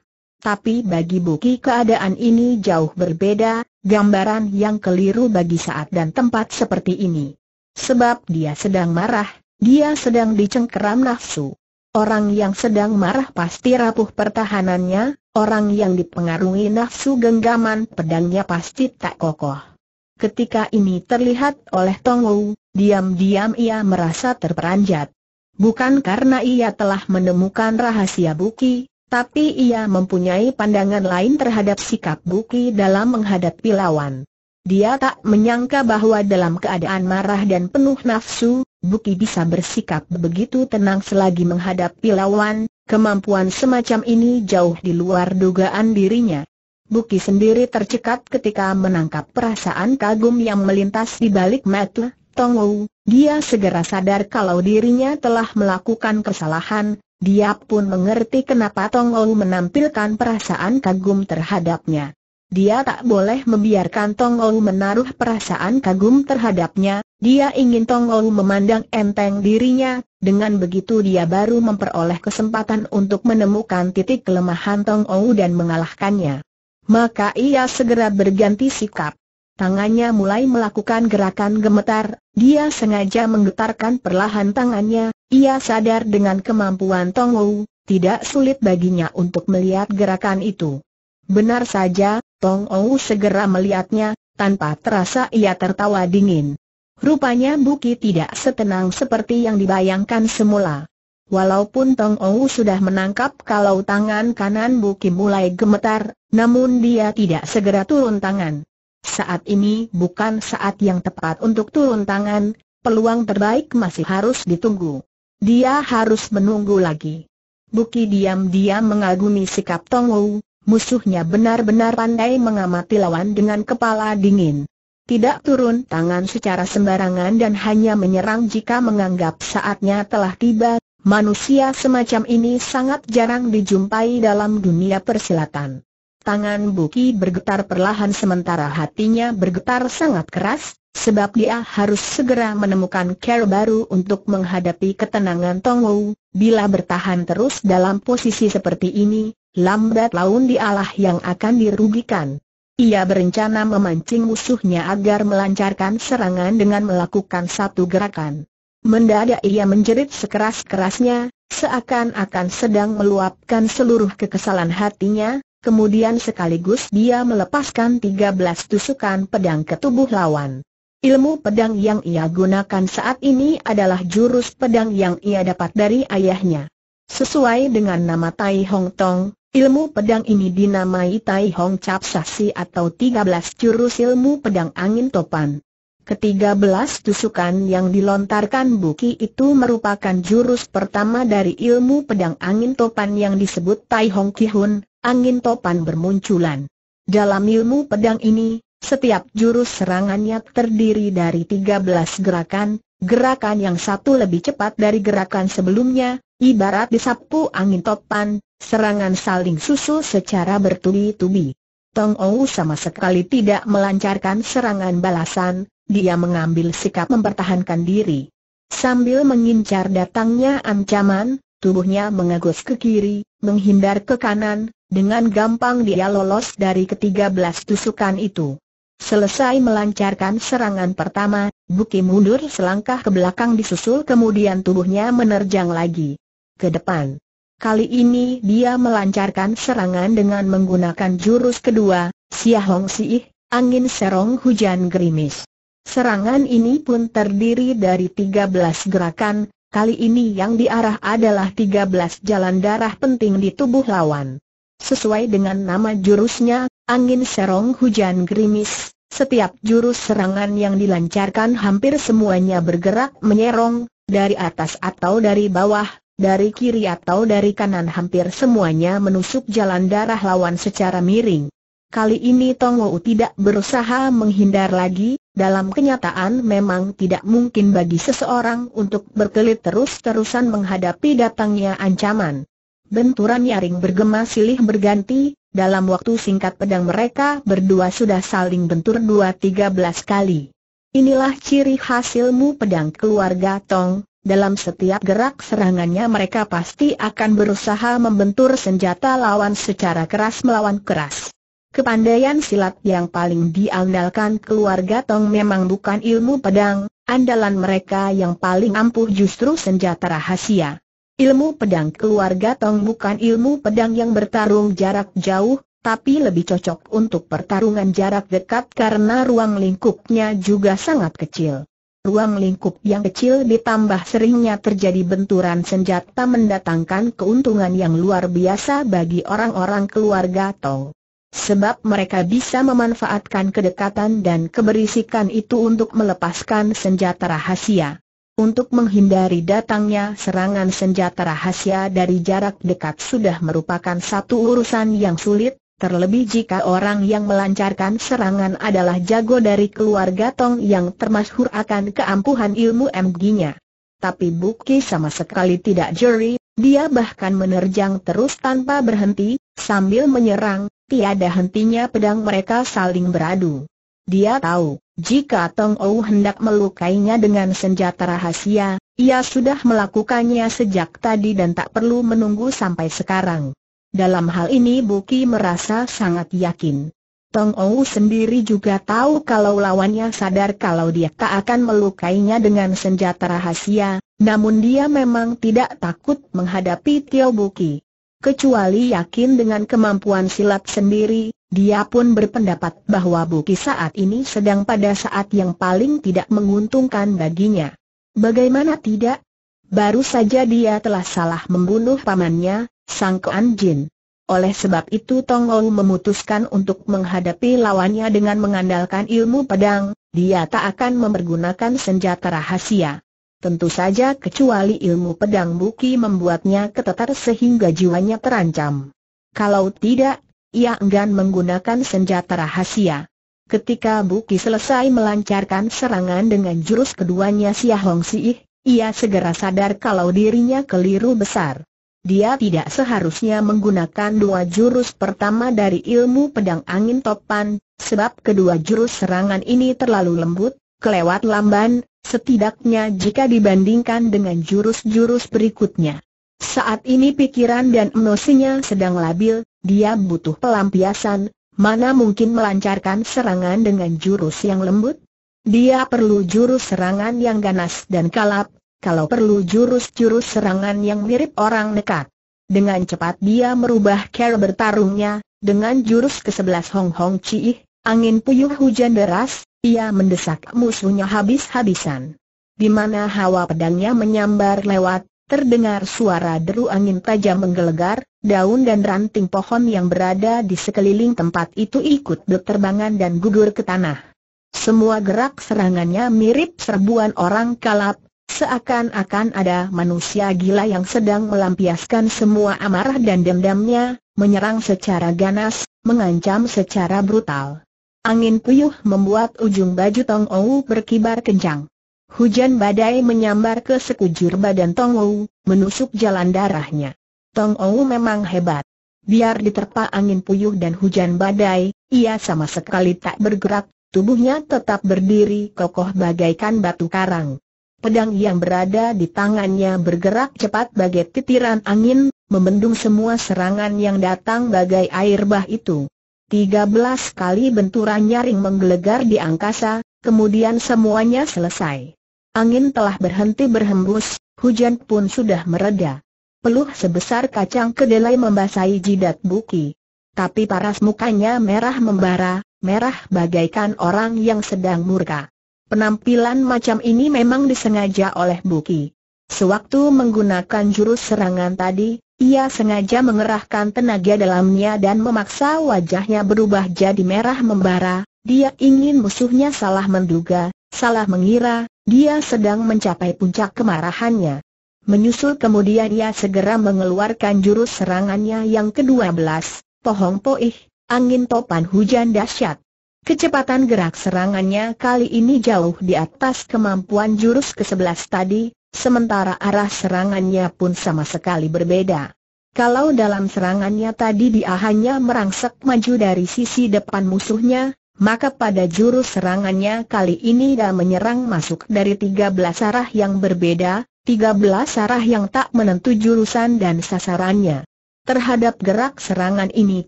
Tapi bagi Buki keadaan ini jauh berbeda, gambaran yang keliru bagi saat dan tempat seperti ini. Sebab dia sedang marah, dia sedang dicengkeram nafsu. Orang yang sedang marah pasti rapuh pertahanannya, orang yang dipengaruhi nafsu genggaman pedangnya pasti tak kokoh. Ketika ini terlihat oleh Tong Wu, diam-diam ia merasa terperanjat. Bukan karena ia telah menemukan rahasia Buki, tapi ia mempunyai pandangan lain terhadap sikap Buki dalam menghadapi lawan. Dia tak menyangka bahwa dalam keadaan marah dan penuh nafsu, Buki bisa bersikap begitu tenang selagi menghadapi lawan, kemampuan semacam ini jauh di luar dugaan dirinya. Buki sendiri tercekat ketika menangkap perasaan kagum yang melintas di balik mata Tongwu. Dia segera sadar kalau dirinya telah melakukan kesalahan, dia pun mengerti kenapa Tong Ong menampilkan perasaan kagum terhadapnya. Dia tak boleh membiarkan Tong Ong menaruh perasaan kagum terhadapnya, dia ingin Tong Ong memandang enteng dirinya, dengan begitu dia baru memperoleh kesempatan untuk menemukan titik kelemahan Tong Ong dan mengalahkannya. Maka ia segera berganti sikap. Tangannya mulai melakukan gerakan gemetar, dia sengaja menggetarkan perlahan tangannya, ia sadar dengan kemampuan Tong Wu, tidak sulit baginya untuk melihat gerakan itu. Benar saja, Tong Wu segera melihatnya, tanpa terasa ia tertawa dingin. Rupanya Buki tidak setenang seperti yang dibayangkan semula. Walaupun Tong Ou sudah menangkap kalau tangan kanan Buki mulai gemetar, namun dia tidak segera turun tangan. Saat ini bukan saat yang tepat untuk turun tangan, peluang terbaik masih harus ditunggu. Dia harus menunggu lagi. Buki diam-diam mengagumi sikap Tong Wu, musuhnya benar-benar pandai mengamati lawan dengan kepala dingin. Tidak turun tangan secara sembarangan dan hanya menyerang jika menganggap saatnya telah tiba, manusia semacam ini sangat jarang dijumpai dalam dunia persilatan. Tangan Buki bergetar perlahan sementara hatinya bergetar sangat keras, sebab dia harus segera menemukan cara baru untuk menghadapi ketenangan Tong Wu. Bila bertahan terus dalam posisi seperti ini, lambat laun dialah yang akan dirugikan. Ia berencana memancing musuhnya agar melancarkan serangan dengan melakukan satu gerakan. Mendadak ia menjerit sekeras-kerasnya, seakan-akan sedang meluapkan seluruh kekesalan hatinya, kemudian sekaligus dia melepaskan 13 tusukan pedang ke tubuh lawan. Ilmu pedang yang ia gunakan saat ini adalah jurus pedang yang ia dapat dari ayahnya. Sesuai dengan nama Tai Hong Tong, ilmu pedang ini dinamai Tai Hong Cap Sasi atau 13 jurus ilmu pedang angin topan. Ketiga belas tusukan yang dilontarkan Buki itu merupakan jurus pertama dari ilmu pedang angin topan yang disebut Tai Hong Ki Hun, angin topan bermunculan. Dalam ilmu pedang ini, setiap jurus serangannya terdiri dari 13 gerakan, gerakan yang satu lebih cepat dari gerakan sebelumnya, ibarat disapu angin topan, serangan saling susul secara bertubi-tubi. Tong Ou sama sekali tidak melancarkan serangan balasan, dia mengambil sikap mempertahankan diri. Sambil mengincar datangnya ancaman, Tubuhnya mengagus ke kiri, menghindar ke kanan, dengan gampang dia lolos dari ketiga belas tusukan itu. Selesai melancarkan serangan pertama, Buki mundur selangkah ke belakang disusul kemudian tubuhnya menerjang lagi. Ke depan. Kali ini dia melancarkan serangan dengan menggunakan jurus kedua, siahong sih, Siih, angin serong hujan gerimis. Serangan ini pun terdiri dari 13 gerakan, Kali ini yang diarah adalah 13 jalan darah penting di tubuh lawan. Sesuai dengan nama jurusnya, angin serong hujan gerimis, setiap jurus serangan yang dilancarkan hampir semuanya bergerak menyerong, dari atas atau dari bawah, dari kiri atau dari kanan hampir semuanya menusuk jalan darah lawan secara miring. Kali ini Tong Tongo tidak berusaha menghindar lagi, dalam kenyataan memang tidak mungkin bagi seseorang untuk berkelit terus-terusan menghadapi datangnya ancaman. Benturan nyaring bergema silih berganti, dalam waktu singkat pedang mereka berdua sudah saling bentur dua tiga belas kali. Inilah ciri hasilmu pedang keluarga Tong, dalam setiap gerak serangannya mereka pasti akan berusaha membentur senjata lawan secara keras melawan keras. Kepandaian silat yang paling diandalkan keluarga Tong memang bukan ilmu pedang, andalan mereka yang paling ampuh justru senjata rahasia. Ilmu pedang keluarga Tong bukan ilmu pedang yang bertarung jarak jauh, tapi lebih cocok untuk pertarungan jarak dekat karena ruang lingkupnya juga sangat kecil. Ruang lingkup yang kecil ditambah seringnya terjadi benturan senjata mendatangkan keuntungan yang luar biasa bagi orang-orang keluarga Tong sebab mereka bisa memanfaatkan kedekatan dan keberisikan itu untuk melepaskan senjata rahasia. Untuk menghindari datangnya serangan senjata rahasia dari jarak dekat sudah merupakan satu urusan yang sulit, terlebih jika orang yang melancarkan serangan adalah jago dari keluarga Tong yang termasyhur akan keampuhan ilmu MG-nya. Tapi Buki sama sekali tidak jeri, dia bahkan menerjang terus tanpa berhenti, sambil menyerang, Tiada hentinya pedang mereka saling beradu. Dia tahu, jika Tong Ou hendak melukainya dengan senjata rahasia, ia sudah melakukannya sejak tadi dan tak perlu menunggu sampai sekarang. Dalam hal ini Buki merasa sangat yakin. Tong Ou sendiri juga tahu kalau lawannya sadar kalau dia tak akan melukainya dengan senjata rahasia, namun dia memang tidak takut menghadapi Tio Buki. Kecuali yakin dengan kemampuan silat sendiri, dia pun berpendapat bahwa Buki saat ini sedang pada saat yang paling tidak menguntungkan baginya. Bagaimana tidak? Baru saja dia telah salah membunuh pamannya, Sang Kuan Jin. Oleh sebab itu Tong Ou memutuskan untuk menghadapi lawannya dengan mengandalkan ilmu pedang, dia tak akan mempergunakan senjata rahasia. Tentu saja kecuali ilmu pedang buki membuatnya ketetar sehingga jiwanya terancam. Kalau tidak, ia enggan menggunakan senjata rahasia. Ketika Buki selesai melancarkan serangan dengan jurus keduanya Sia Hong Siih, ia segera sadar kalau dirinya keliru besar. Dia tidak seharusnya menggunakan dua jurus pertama dari ilmu pedang angin topan, sebab kedua jurus serangan ini terlalu lembut, kelewat lamban, Setidaknya jika dibandingkan dengan jurus-jurus berikutnya. Saat ini pikiran dan emosinya sedang labil, dia butuh pelampiasan, mana mungkin melancarkan serangan dengan jurus yang lembut? Dia perlu jurus serangan yang ganas dan kalap, kalau perlu jurus-jurus serangan yang mirip orang nekat. Dengan cepat dia merubah cara bertarungnya, dengan jurus ke-11 Hong Hong Cih, angin puyuh hujan deras, ia mendesak musuhnya habis-habisan. Di mana hawa pedangnya menyambar lewat, terdengar suara deru angin tajam menggelegar, daun dan ranting pohon yang berada di sekeliling tempat itu ikut berterbangan dan gugur ke tanah. Semua gerak serangannya mirip serbuan orang kalap, seakan-akan ada manusia gila yang sedang melampiaskan semua amarah dan dendamnya, menyerang secara ganas, mengancam secara brutal. Angin puyuh membuat ujung baju Tong Ou berkibar kencang. Hujan badai menyambar ke sekujur badan Tong Ou, menusuk jalan darahnya. Tong Ou memang hebat. Biar diterpa angin puyuh dan hujan badai, ia sama sekali tak bergerak, tubuhnya tetap berdiri kokoh bagaikan batu karang. Pedang yang berada di tangannya bergerak cepat bagai titiran angin, membendung semua serangan yang datang bagai air bah itu. 13 kali benturan nyaring menggelegar di angkasa, kemudian semuanya selesai. Angin telah berhenti berhembus, hujan pun sudah mereda. Peluh sebesar kacang kedelai membasahi jidat Buki. Tapi paras mukanya merah membara, merah bagaikan orang yang sedang murka. Penampilan macam ini memang disengaja oleh Buki. Sewaktu menggunakan jurus serangan tadi, ia sengaja mengerahkan tenaga dalamnya dan memaksa wajahnya berubah jadi merah membara, dia ingin musuhnya salah menduga, salah mengira, dia sedang mencapai puncak kemarahannya. Menyusul kemudian ia segera mengeluarkan jurus serangannya yang kedua belas, pohong poih, angin topan hujan dahsyat. Kecepatan gerak serangannya kali ini jauh di atas kemampuan jurus ke-11 tadi, sementara arah serangannya pun sama sekali berbeda. Kalau dalam serangannya tadi dia hanya merangsek maju dari sisi depan musuhnya, maka pada jurus serangannya kali ini dia menyerang masuk dari 13 arah yang berbeda, 13 arah yang tak menentu jurusan dan sasarannya. Terhadap gerak serangan ini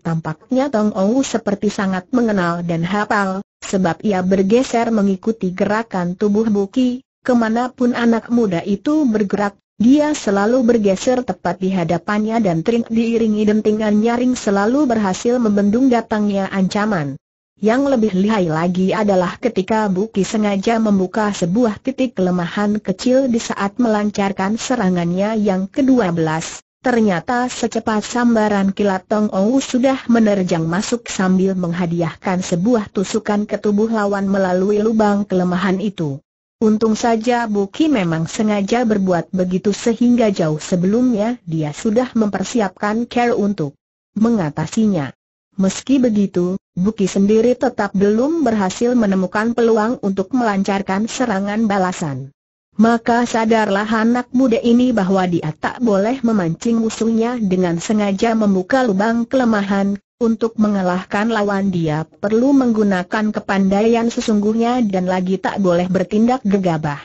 tampaknya Tong Ou seperti sangat mengenal dan hafal, sebab ia bergeser mengikuti gerakan tubuh Buki, Kemanapun anak muda itu bergerak, dia selalu bergeser tepat di hadapannya dan tring diiringi dentingan nyaring selalu berhasil membendung datangnya ancaman. Yang lebih lihai lagi adalah ketika Buki sengaja membuka sebuah titik kelemahan kecil di saat melancarkan serangannya yang ke-12. Ternyata secepat sambaran kilat Tong Ou sudah menerjang masuk sambil menghadiahkan sebuah tusukan ke tubuh lawan melalui lubang kelemahan itu. Untung saja Buki memang sengaja berbuat begitu sehingga jauh sebelumnya dia sudah mempersiapkan care untuk mengatasinya. Meski begitu, Buki sendiri tetap belum berhasil menemukan peluang untuk melancarkan serangan balasan. Maka sadarlah anak muda ini bahwa dia tak boleh memancing musuhnya dengan sengaja membuka lubang kelemahan, untuk mengalahkan lawan dia perlu menggunakan kepandaian sesungguhnya dan lagi tak boleh bertindak gegabah.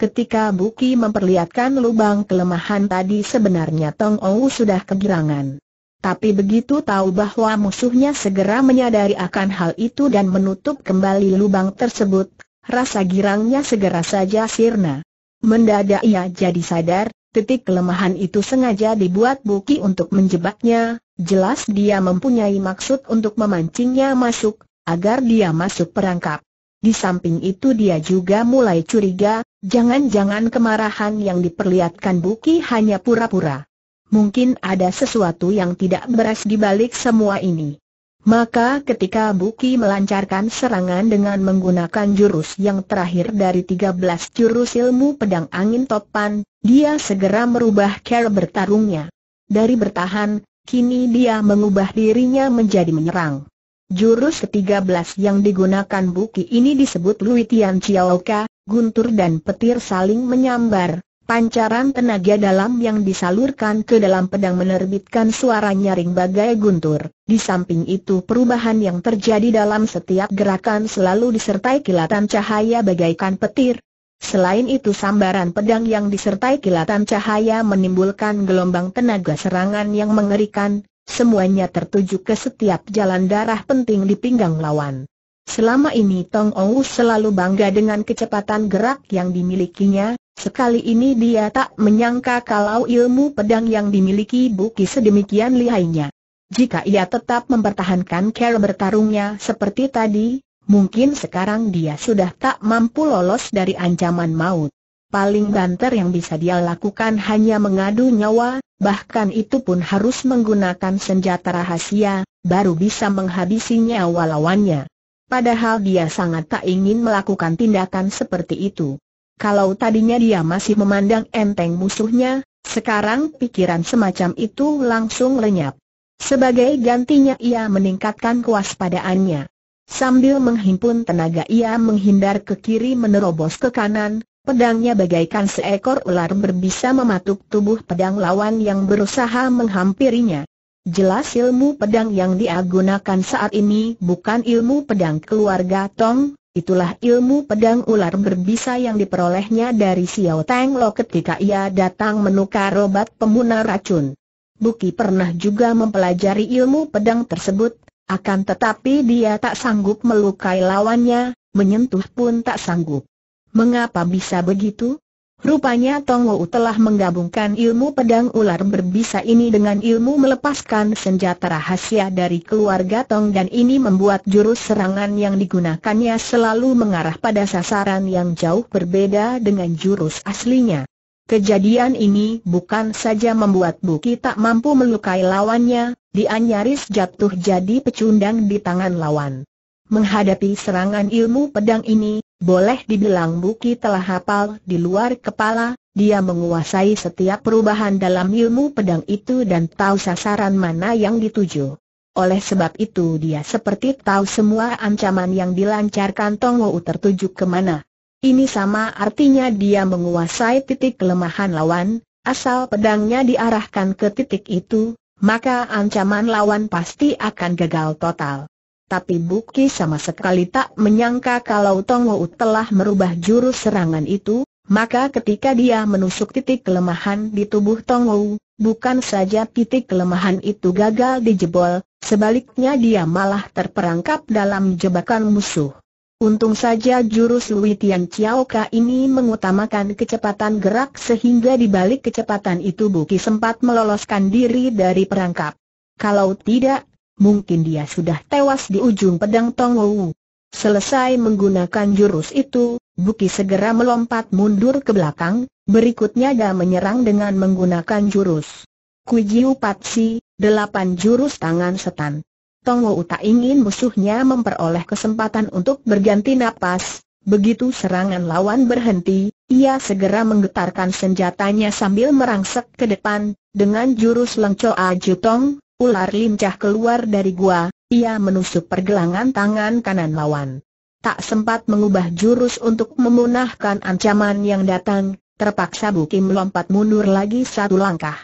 Ketika Buki memperlihatkan lubang kelemahan tadi sebenarnya Tong Ou sudah kegirangan. Tapi begitu tahu bahwa musuhnya segera menyadari akan hal itu dan menutup kembali lubang tersebut, rasa girangnya segera saja sirna. Mendadak ia jadi sadar, Titik kelemahan itu sengaja dibuat Buki untuk menjebaknya, jelas dia mempunyai maksud untuk memancingnya masuk, agar dia masuk perangkap. Di samping itu dia juga mulai curiga, jangan-jangan kemarahan yang diperlihatkan Buki hanya pura-pura. Mungkin ada sesuatu yang tidak beres di balik semua ini. Maka ketika Buki melancarkan serangan dengan menggunakan jurus yang terakhir dari 13 jurus ilmu pedang angin topan, dia segera merubah cara bertarungnya. Dari bertahan, kini dia mengubah dirinya menjadi menyerang. Jurus ke-13 yang digunakan Buki ini disebut Lui Tian Chiaoka, guntur dan petir saling menyambar. Pancaran tenaga dalam yang disalurkan ke dalam pedang menerbitkan suara nyaring bagai guntur. Di samping itu perubahan yang terjadi dalam setiap gerakan selalu disertai kilatan cahaya bagaikan petir, Selain itu sambaran pedang yang disertai kilatan cahaya menimbulkan gelombang tenaga serangan yang mengerikan, semuanya tertuju ke setiap jalan darah penting di pinggang lawan. Selama ini Tong Ou selalu bangga dengan kecepatan gerak yang dimilikinya, sekali ini dia tak menyangka kalau ilmu pedang yang dimiliki Buki sedemikian lihainya. Jika ia tetap mempertahankan cara bertarungnya seperti tadi, Mungkin sekarang dia sudah tak mampu lolos dari ancaman maut. Paling banter yang bisa dia lakukan hanya mengadu nyawa, bahkan itu pun harus menggunakan senjata rahasia, baru bisa menghabisi nyawa lawannya. Padahal dia sangat tak ingin melakukan tindakan seperti itu. Kalau tadinya dia masih memandang enteng musuhnya, sekarang pikiran semacam itu langsung lenyap. Sebagai gantinya ia meningkatkan kewaspadaannya. Sambil menghimpun tenaga ia menghindar ke kiri menerobos ke kanan, pedangnya bagaikan seekor ular berbisa mematuk tubuh pedang lawan yang berusaha menghampirinya. Jelas ilmu pedang yang dia gunakan saat ini bukan ilmu pedang keluarga Tong, itulah ilmu pedang ular berbisa yang diperolehnya dari Xiao Tang Lo ketika ia datang menukar obat pembunuh racun. Buki pernah juga mempelajari ilmu pedang tersebut, akan tetapi dia tak sanggup melukai lawannya, menyentuh pun tak sanggup. Mengapa bisa begitu? Rupanya Tong Wu telah menggabungkan ilmu pedang ular berbisa ini dengan ilmu melepaskan senjata rahasia dari keluarga Tong dan ini membuat jurus serangan yang digunakannya selalu mengarah pada sasaran yang jauh berbeda dengan jurus aslinya. Kejadian ini bukan saja membuat Buki tak mampu melukai lawannya, dia nyaris jatuh jadi pecundang di tangan lawan. Menghadapi serangan ilmu pedang ini, boleh dibilang Buki telah hafal di luar kepala, dia menguasai setiap perubahan dalam ilmu pedang itu dan tahu sasaran mana yang dituju. Oleh sebab itu dia seperti tahu semua ancaman yang dilancarkan Tong Wu tertuju kemana. Ini sama artinya dia menguasai titik kelemahan lawan, asal pedangnya diarahkan ke titik itu, maka ancaman lawan pasti akan gagal total. Tapi Buki sama sekali tak menyangka kalau Wu telah merubah jurus serangan itu, maka ketika dia menusuk titik kelemahan di tubuh Wu, bukan saja titik kelemahan itu gagal dijebol, sebaliknya dia malah terperangkap dalam jebakan musuh. Untung saja jurus Lui Tian Chiao Ka ini mengutamakan kecepatan gerak sehingga di balik kecepatan itu Buki sempat meloloskan diri dari perangkap. Kalau tidak, mungkin dia sudah tewas di ujung pedang Tong Wu. Selesai menggunakan jurus itu, Buki segera melompat mundur ke belakang, berikutnya dia menyerang dengan menggunakan jurus Kujiu Patsi, delapan jurus tangan setan. Tong Wu tak ingin musuhnya memperoleh kesempatan untuk berganti napas. Begitu serangan lawan berhenti, ia segera menggetarkan senjatanya sambil merangsek ke depan, dengan jurus aju jutong, ular lincah keluar dari gua, ia menusuk pergelangan tangan kanan lawan. Tak sempat mengubah jurus untuk memunahkan ancaman yang datang, terpaksa Bukim melompat mundur lagi satu langkah.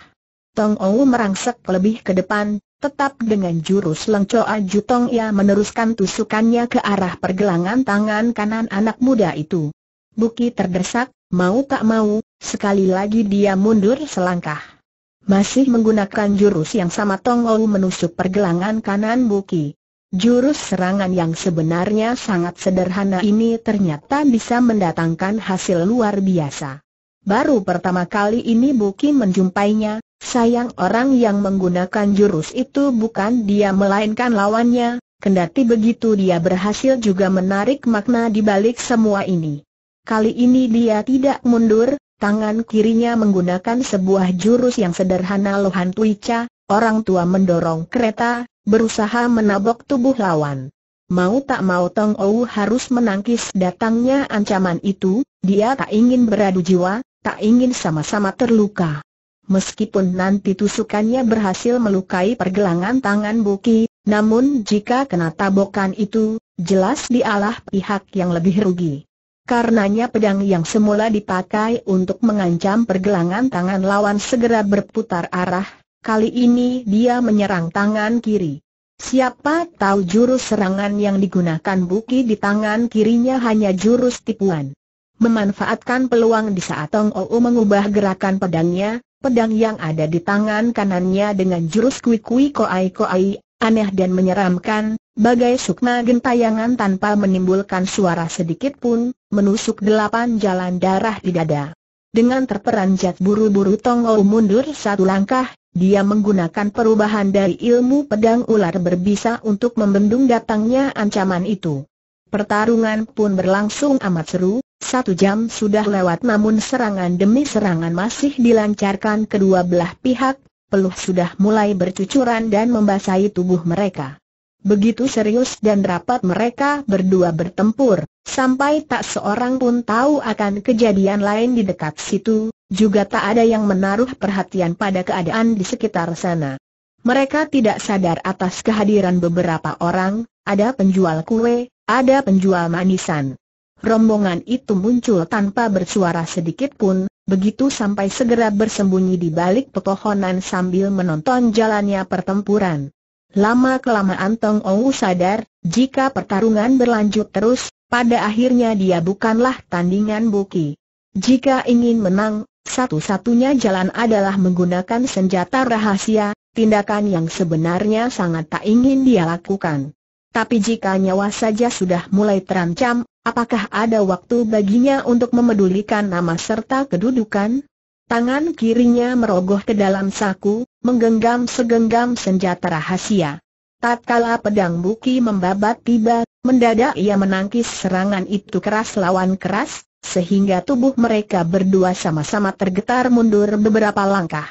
Tong Ou merangsek lebih ke depan, Tetap dengan jurus lengcoa jutong ia meneruskan tusukannya ke arah pergelangan tangan kanan anak muda itu. Buki terdesak, mau tak mau, sekali lagi dia mundur selangkah. Masih menggunakan jurus yang sama Tongou menusuk pergelangan kanan Buki. Jurus serangan yang sebenarnya sangat sederhana ini ternyata bisa mendatangkan hasil luar biasa. Baru pertama kali ini Buki menjumpainya, Sayang orang yang menggunakan jurus itu bukan dia melainkan lawannya, kendati begitu dia berhasil juga menarik makna di balik semua ini. Kali ini dia tidak mundur, tangan kirinya menggunakan sebuah jurus yang sederhana Lohan Tuica, orang tua mendorong kereta, berusaha menabok tubuh lawan. Mau tak mau Tong Ou harus menangkis datangnya ancaman itu, dia tak ingin beradu jiwa, tak ingin sama-sama terluka meskipun nanti tusukannya berhasil melukai pergelangan tangan Buki, namun jika kena tabokan itu, jelas dialah pihak yang lebih rugi. Karenanya pedang yang semula dipakai untuk mengancam pergelangan tangan lawan segera berputar arah, kali ini dia menyerang tangan kiri. Siapa tahu jurus serangan yang digunakan Buki di tangan kirinya hanya jurus tipuan. Memanfaatkan peluang di saat Tong Ou mengubah gerakan pedangnya, pedang yang ada di tangan kanannya dengan jurus kui kui koai koai, aneh dan menyeramkan, bagai sukma gentayangan tanpa menimbulkan suara sedikit pun, menusuk delapan jalan darah di dada. Dengan terperanjat buru-buru Tongol mundur satu langkah, dia menggunakan perubahan dari ilmu pedang ular berbisa untuk membendung datangnya ancaman itu. Pertarungan pun berlangsung amat seru, satu jam sudah lewat namun serangan demi serangan masih dilancarkan kedua belah pihak, peluh sudah mulai bercucuran dan membasahi tubuh mereka. Begitu serius dan rapat mereka berdua bertempur, sampai tak seorang pun tahu akan kejadian lain di dekat situ, juga tak ada yang menaruh perhatian pada keadaan di sekitar sana. Mereka tidak sadar atas kehadiran beberapa orang, ada penjual kue, ada penjual manisan rombongan itu muncul tanpa bersuara sedikit pun, begitu sampai segera bersembunyi di balik pepohonan sambil menonton jalannya pertempuran. Lama kelamaan Tong Ou sadar, jika pertarungan berlanjut terus, pada akhirnya dia bukanlah tandingan Buki. Jika ingin menang, satu-satunya jalan adalah menggunakan senjata rahasia, tindakan yang sebenarnya sangat tak ingin dia lakukan tapi jika nyawa saja sudah mulai terancam, apakah ada waktu baginya untuk memedulikan nama serta kedudukan? Tangan kirinya merogoh ke dalam saku, menggenggam segenggam senjata rahasia. Tatkala pedang Buki membabat tiba, mendadak ia menangkis serangan itu keras lawan keras, sehingga tubuh mereka berdua sama-sama tergetar mundur beberapa langkah.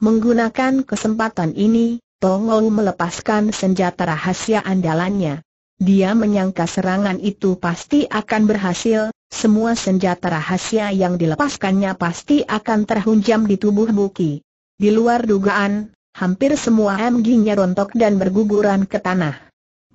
Menggunakan kesempatan ini, Tongol melepaskan senjata rahasia andalannya. Dia menyangka serangan itu pasti akan berhasil, semua senjata rahasia yang dilepaskannya pasti akan terhunjam di tubuh Buki. Di luar dugaan, hampir semua MG-nya rontok dan berguguran ke tanah.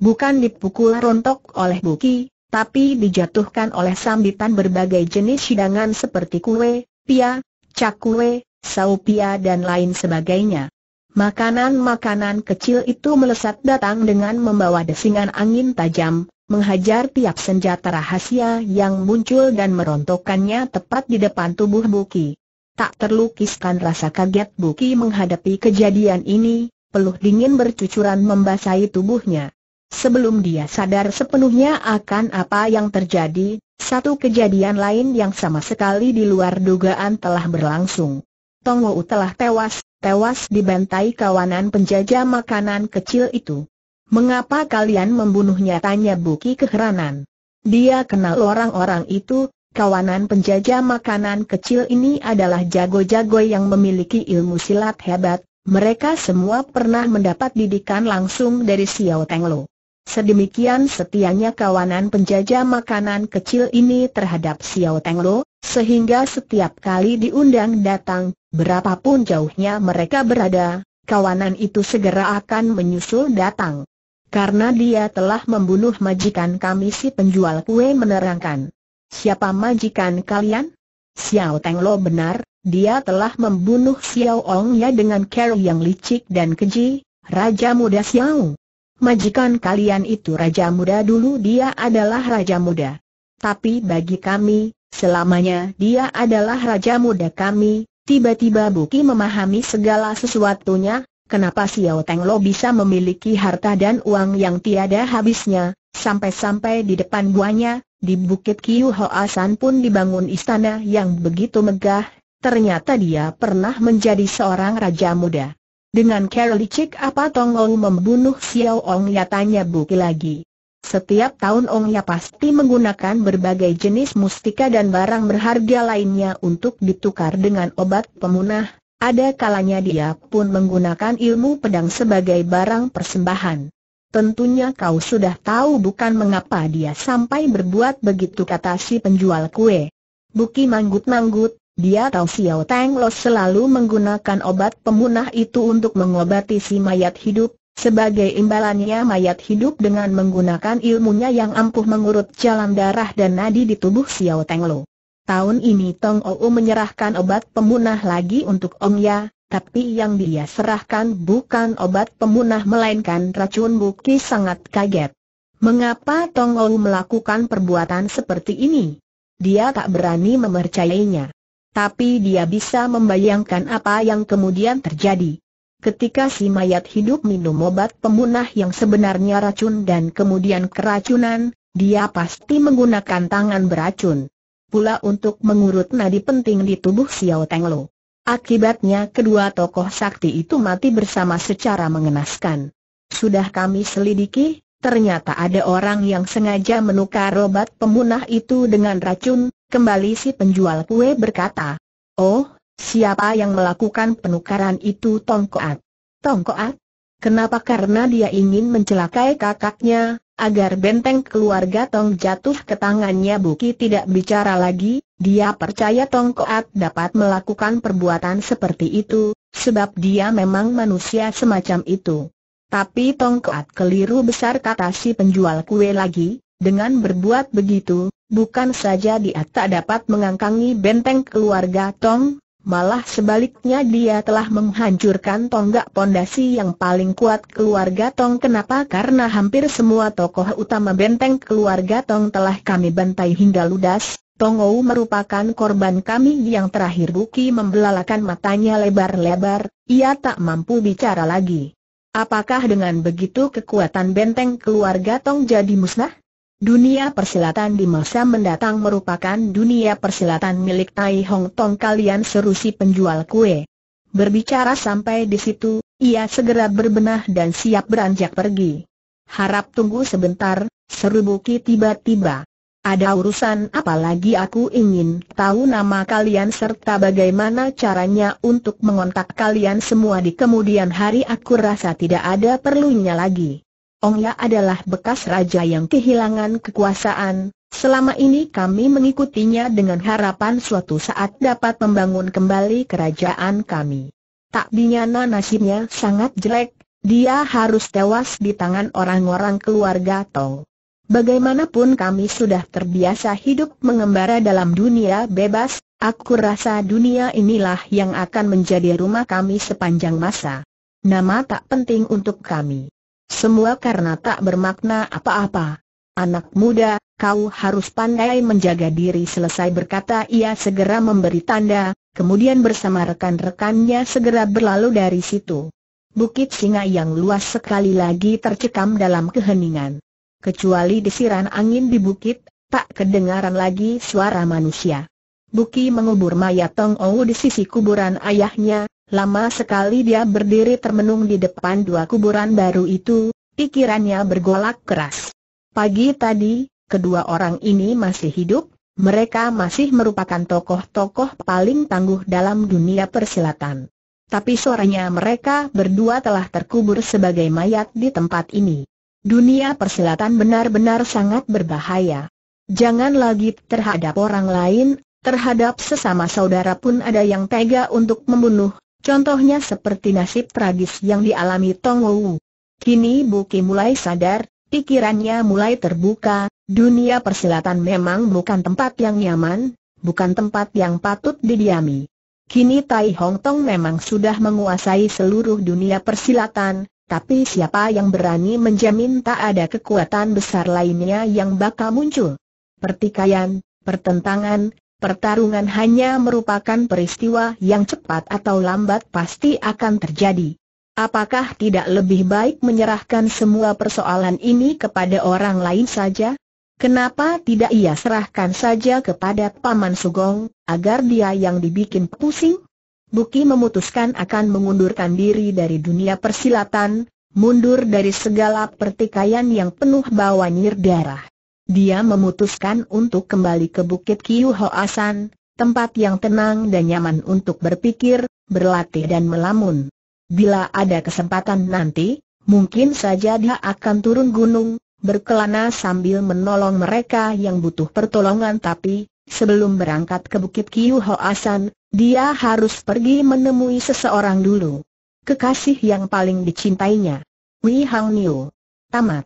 Bukan dipukul rontok oleh Buki, tapi dijatuhkan oleh sambitan berbagai jenis hidangan seperti kue, pia, cakwe, saupia dan lain sebagainya. Makanan-makanan kecil itu melesat datang dengan membawa desingan angin tajam, menghajar tiap senjata rahasia yang muncul dan merontokkannya tepat di depan tubuh Buki. Tak terlukiskan rasa kaget Buki menghadapi kejadian ini, peluh dingin bercucuran membasahi tubuhnya. Sebelum dia sadar sepenuhnya akan apa yang terjadi, satu kejadian lain yang sama sekali di luar dugaan telah berlangsung. Tong Wu telah tewas, tewas dibantai kawanan penjajah makanan kecil itu. Mengapa kalian membunuhnya? Tanya Buki keheranan. Dia kenal orang-orang itu, kawanan penjajah makanan kecil ini adalah jago-jago yang memiliki ilmu silat hebat, mereka semua pernah mendapat didikan langsung dari Xiao Tenglo. Sedemikian setianya kawanan penjajah makanan kecil ini terhadap Xiao Tenglo, sehingga setiap kali diundang datang, berapapun jauhnya mereka berada, kawanan itu segera akan menyusul datang. Karena dia telah membunuh majikan kami si penjual kue menerangkan. Siapa majikan kalian? Xiao Teng Lo benar, dia telah membunuh Xiao Ong ya dengan cara yang licik dan keji, Raja Muda Xiao. Majikan kalian itu Raja Muda dulu dia adalah Raja Muda. Tapi bagi kami, Selamanya dia adalah raja muda kami, tiba-tiba Buki memahami segala sesuatunya, kenapa Xiao Teng Lo bisa memiliki harta dan uang yang tiada habisnya, sampai-sampai di depan buahnya, di Bukit Kiu Hoasan pun dibangun istana yang begitu megah, ternyata dia pernah menjadi seorang raja muda. Dengan Carol Chick apa Tong Tongong membunuh Xiao Ong ya tanya Buki lagi. Setiap tahun Ong Ya pasti menggunakan berbagai jenis mustika dan barang berharga lainnya untuk ditukar dengan obat pemunah, ada kalanya dia pun menggunakan ilmu pedang sebagai barang persembahan. Tentunya kau sudah tahu bukan mengapa dia sampai berbuat begitu kata si penjual kue. Buki manggut-manggut, dia tahu Xiao Teng Lo selalu menggunakan obat pemunah itu untuk mengobati si mayat hidup, sebagai imbalannya mayat hidup dengan menggunakan ilmunya yang ampuh mengurut jalan darah dan nadi di tubuh Xiao Tenglo. Tahun ini Tong Ou menyerahkan obat pemunah lagi untuk Ong Ya, tapi yang dia serahkan bukan obat pemunah melainkan racun buki sangat kaget. Mengapa Tong Ou melakukan perbuatan seperti ini? Dia tak berani memercayainya. Tapi dia bisa membayangkan apa yang kemudian terjadi. Ketika si mayat hidup minum obat pemunah yang sebenarnya racun dan kemudian keracunan, dia pasti menggunakan tangan beracun. Pula untuk mengurut nadi penting di tubuh Xiao Tenglo. Akibatnya kedua tokoh sakti itu mati bersama secara mengenaskan. Sudah kami selidiki, ternyata ada orang yang sengaja menukar obat pemunah itu dengan racun, kembali si penjual kue berkata. Oh, Siapa yang melakukan penukaran itu Tongkoat? Tongkoat? Kenapa? Karena dia ingin mencelakai kakaknya, agar benteng keluarga Tong jatuh ke tangannya Buki tidak bicara lagi, dia percaya Tong Koat dapat melakukan perbuatan seperti itu, sebab dia memang manusia semacam itu. Tapi Tong Koat keliru besar kata si penjual kue lagi, dengan berbuat begitu, bukan saja dia tak dapat mengangkangi benteng keluarga Tong, Malah sebaliknya dia telah menghancurkan tonggak pondasi yang paling kuat keluarga Tong kenapa karena hampir semua tokoh utama benteng keluarga Tong telah kami bantai hingga ludas, Tongou merupakan korban kami yang terakhir Buki membelalakan matanya lebar-lebar, ia tak mampu bicara lagi. Apakah dengan begitu kekuatan benteng keluarga Tong jadi musnah? Dunia persilatan di masa mendatang merupakan dunia persilatan milik Tai Hong Tong kalian seru si penjual kue. Berbicara sampai di situ, ia segera berbenah dan siap beranjak pergi. Harap tunggu sebentar, seru Buki tiba-tiba. Ada urusan apa lagi aku ingin tahu nama kalian serta bagaimana caranya untuk mengontak kalian semua di kemudian hari aku rasa tidak ada perlunya lagi. Ongya adalah bekas raja yang kehilangan kekuasaan, selama ini kami mengikutinya dengan harapan suatu saat dapat membangun kembali kerajaan kami. Tak dinyana nasibnya sangat jelek, dia harus tewas di tangan orang-orang keluarga Tong. Bagaimanapun kami sudah terbiasa hidup mengembara dalam dunia bebas, aku rasa dunia inilah yang akan menjadi rumah kami sepanjang masa. Nama tak penting untuk kami. Semua karena tak bermakna apa-apa. Anak muda, kau harus pandai menjaga diri selesai berkata ia segera memberi tanda, kemudian bersama rekan-rekannya segera berlalu dari situ. Bukit singa yang luas sekali lagi tercekam dalam keheningan. Kecuali desiran angin di bukit, tak kedengaran lagi suara manusia. Buki mengubur mayat Tong Ou di sisi kuburan ayahnya, Lama sekali dia berdiri termenung di depan dua kuburan baru itu, pikirannya bergolak keras. Pagi tadi, kedua orang ini masih hidup, mereka masih merupakan tokoh-tokoh paling tangguh dalam dunia persilatan. Tapi suaranya mereka berdua telah terkubur sebagai mayat di tempat ini. Dunia persilatan benar-benar sangat berbahaya. Jangan lagi terhadap orang lain, terhadap sesama saudara pun ada yang tega untuk membunuh, Contohnya seperti nasib tragis yang dialami Tong Wu. Kini Buki mulai sadar, pikirannya mulai terbuka, dunia persilatan memang bukan tempat yang nyaman, bukan tempat yang patut didiami. Kini Tai Hong Tong memang sudah menguasai seluruh dunia persilatan, tapi siapa yang berani menjamin tak ada kekuatan besar lainnya yang bakal muncul? Pertikaian, pertentangan, pertarungan hanya merupakan peristiwa yang cepat atau lambat pasti akan terjadi. Apakah tidak lebih baik menyerahkan semua persoalan ini kepada orang lain saja? Kenapa tidak ia serahkan saja kepada Paman Sugong, agar dia yang dibikin pusing? Buki memutuskan akan mengundurkan diri dari dunia persilatan, mundur dari segala pertikaian yang penuh nyir darah. Dia memutuskan untuk kembali ke Bukit Kiu Hoasan, tempat yang tenang dan nyaman untuk berpikir, berlatih dan melamun. Bila ada kesempatan nanti, mungkin saja dia akan turun gunung, berkelana sambil menolong mereka yang butuh pertolongan tapi, sebelum berangkat ke Bukit Kiu Hoasan, dia harus pergi menemui seseorang dulu. Kekasih yang paling dicintainya. Wei Hang Niu. Tamat.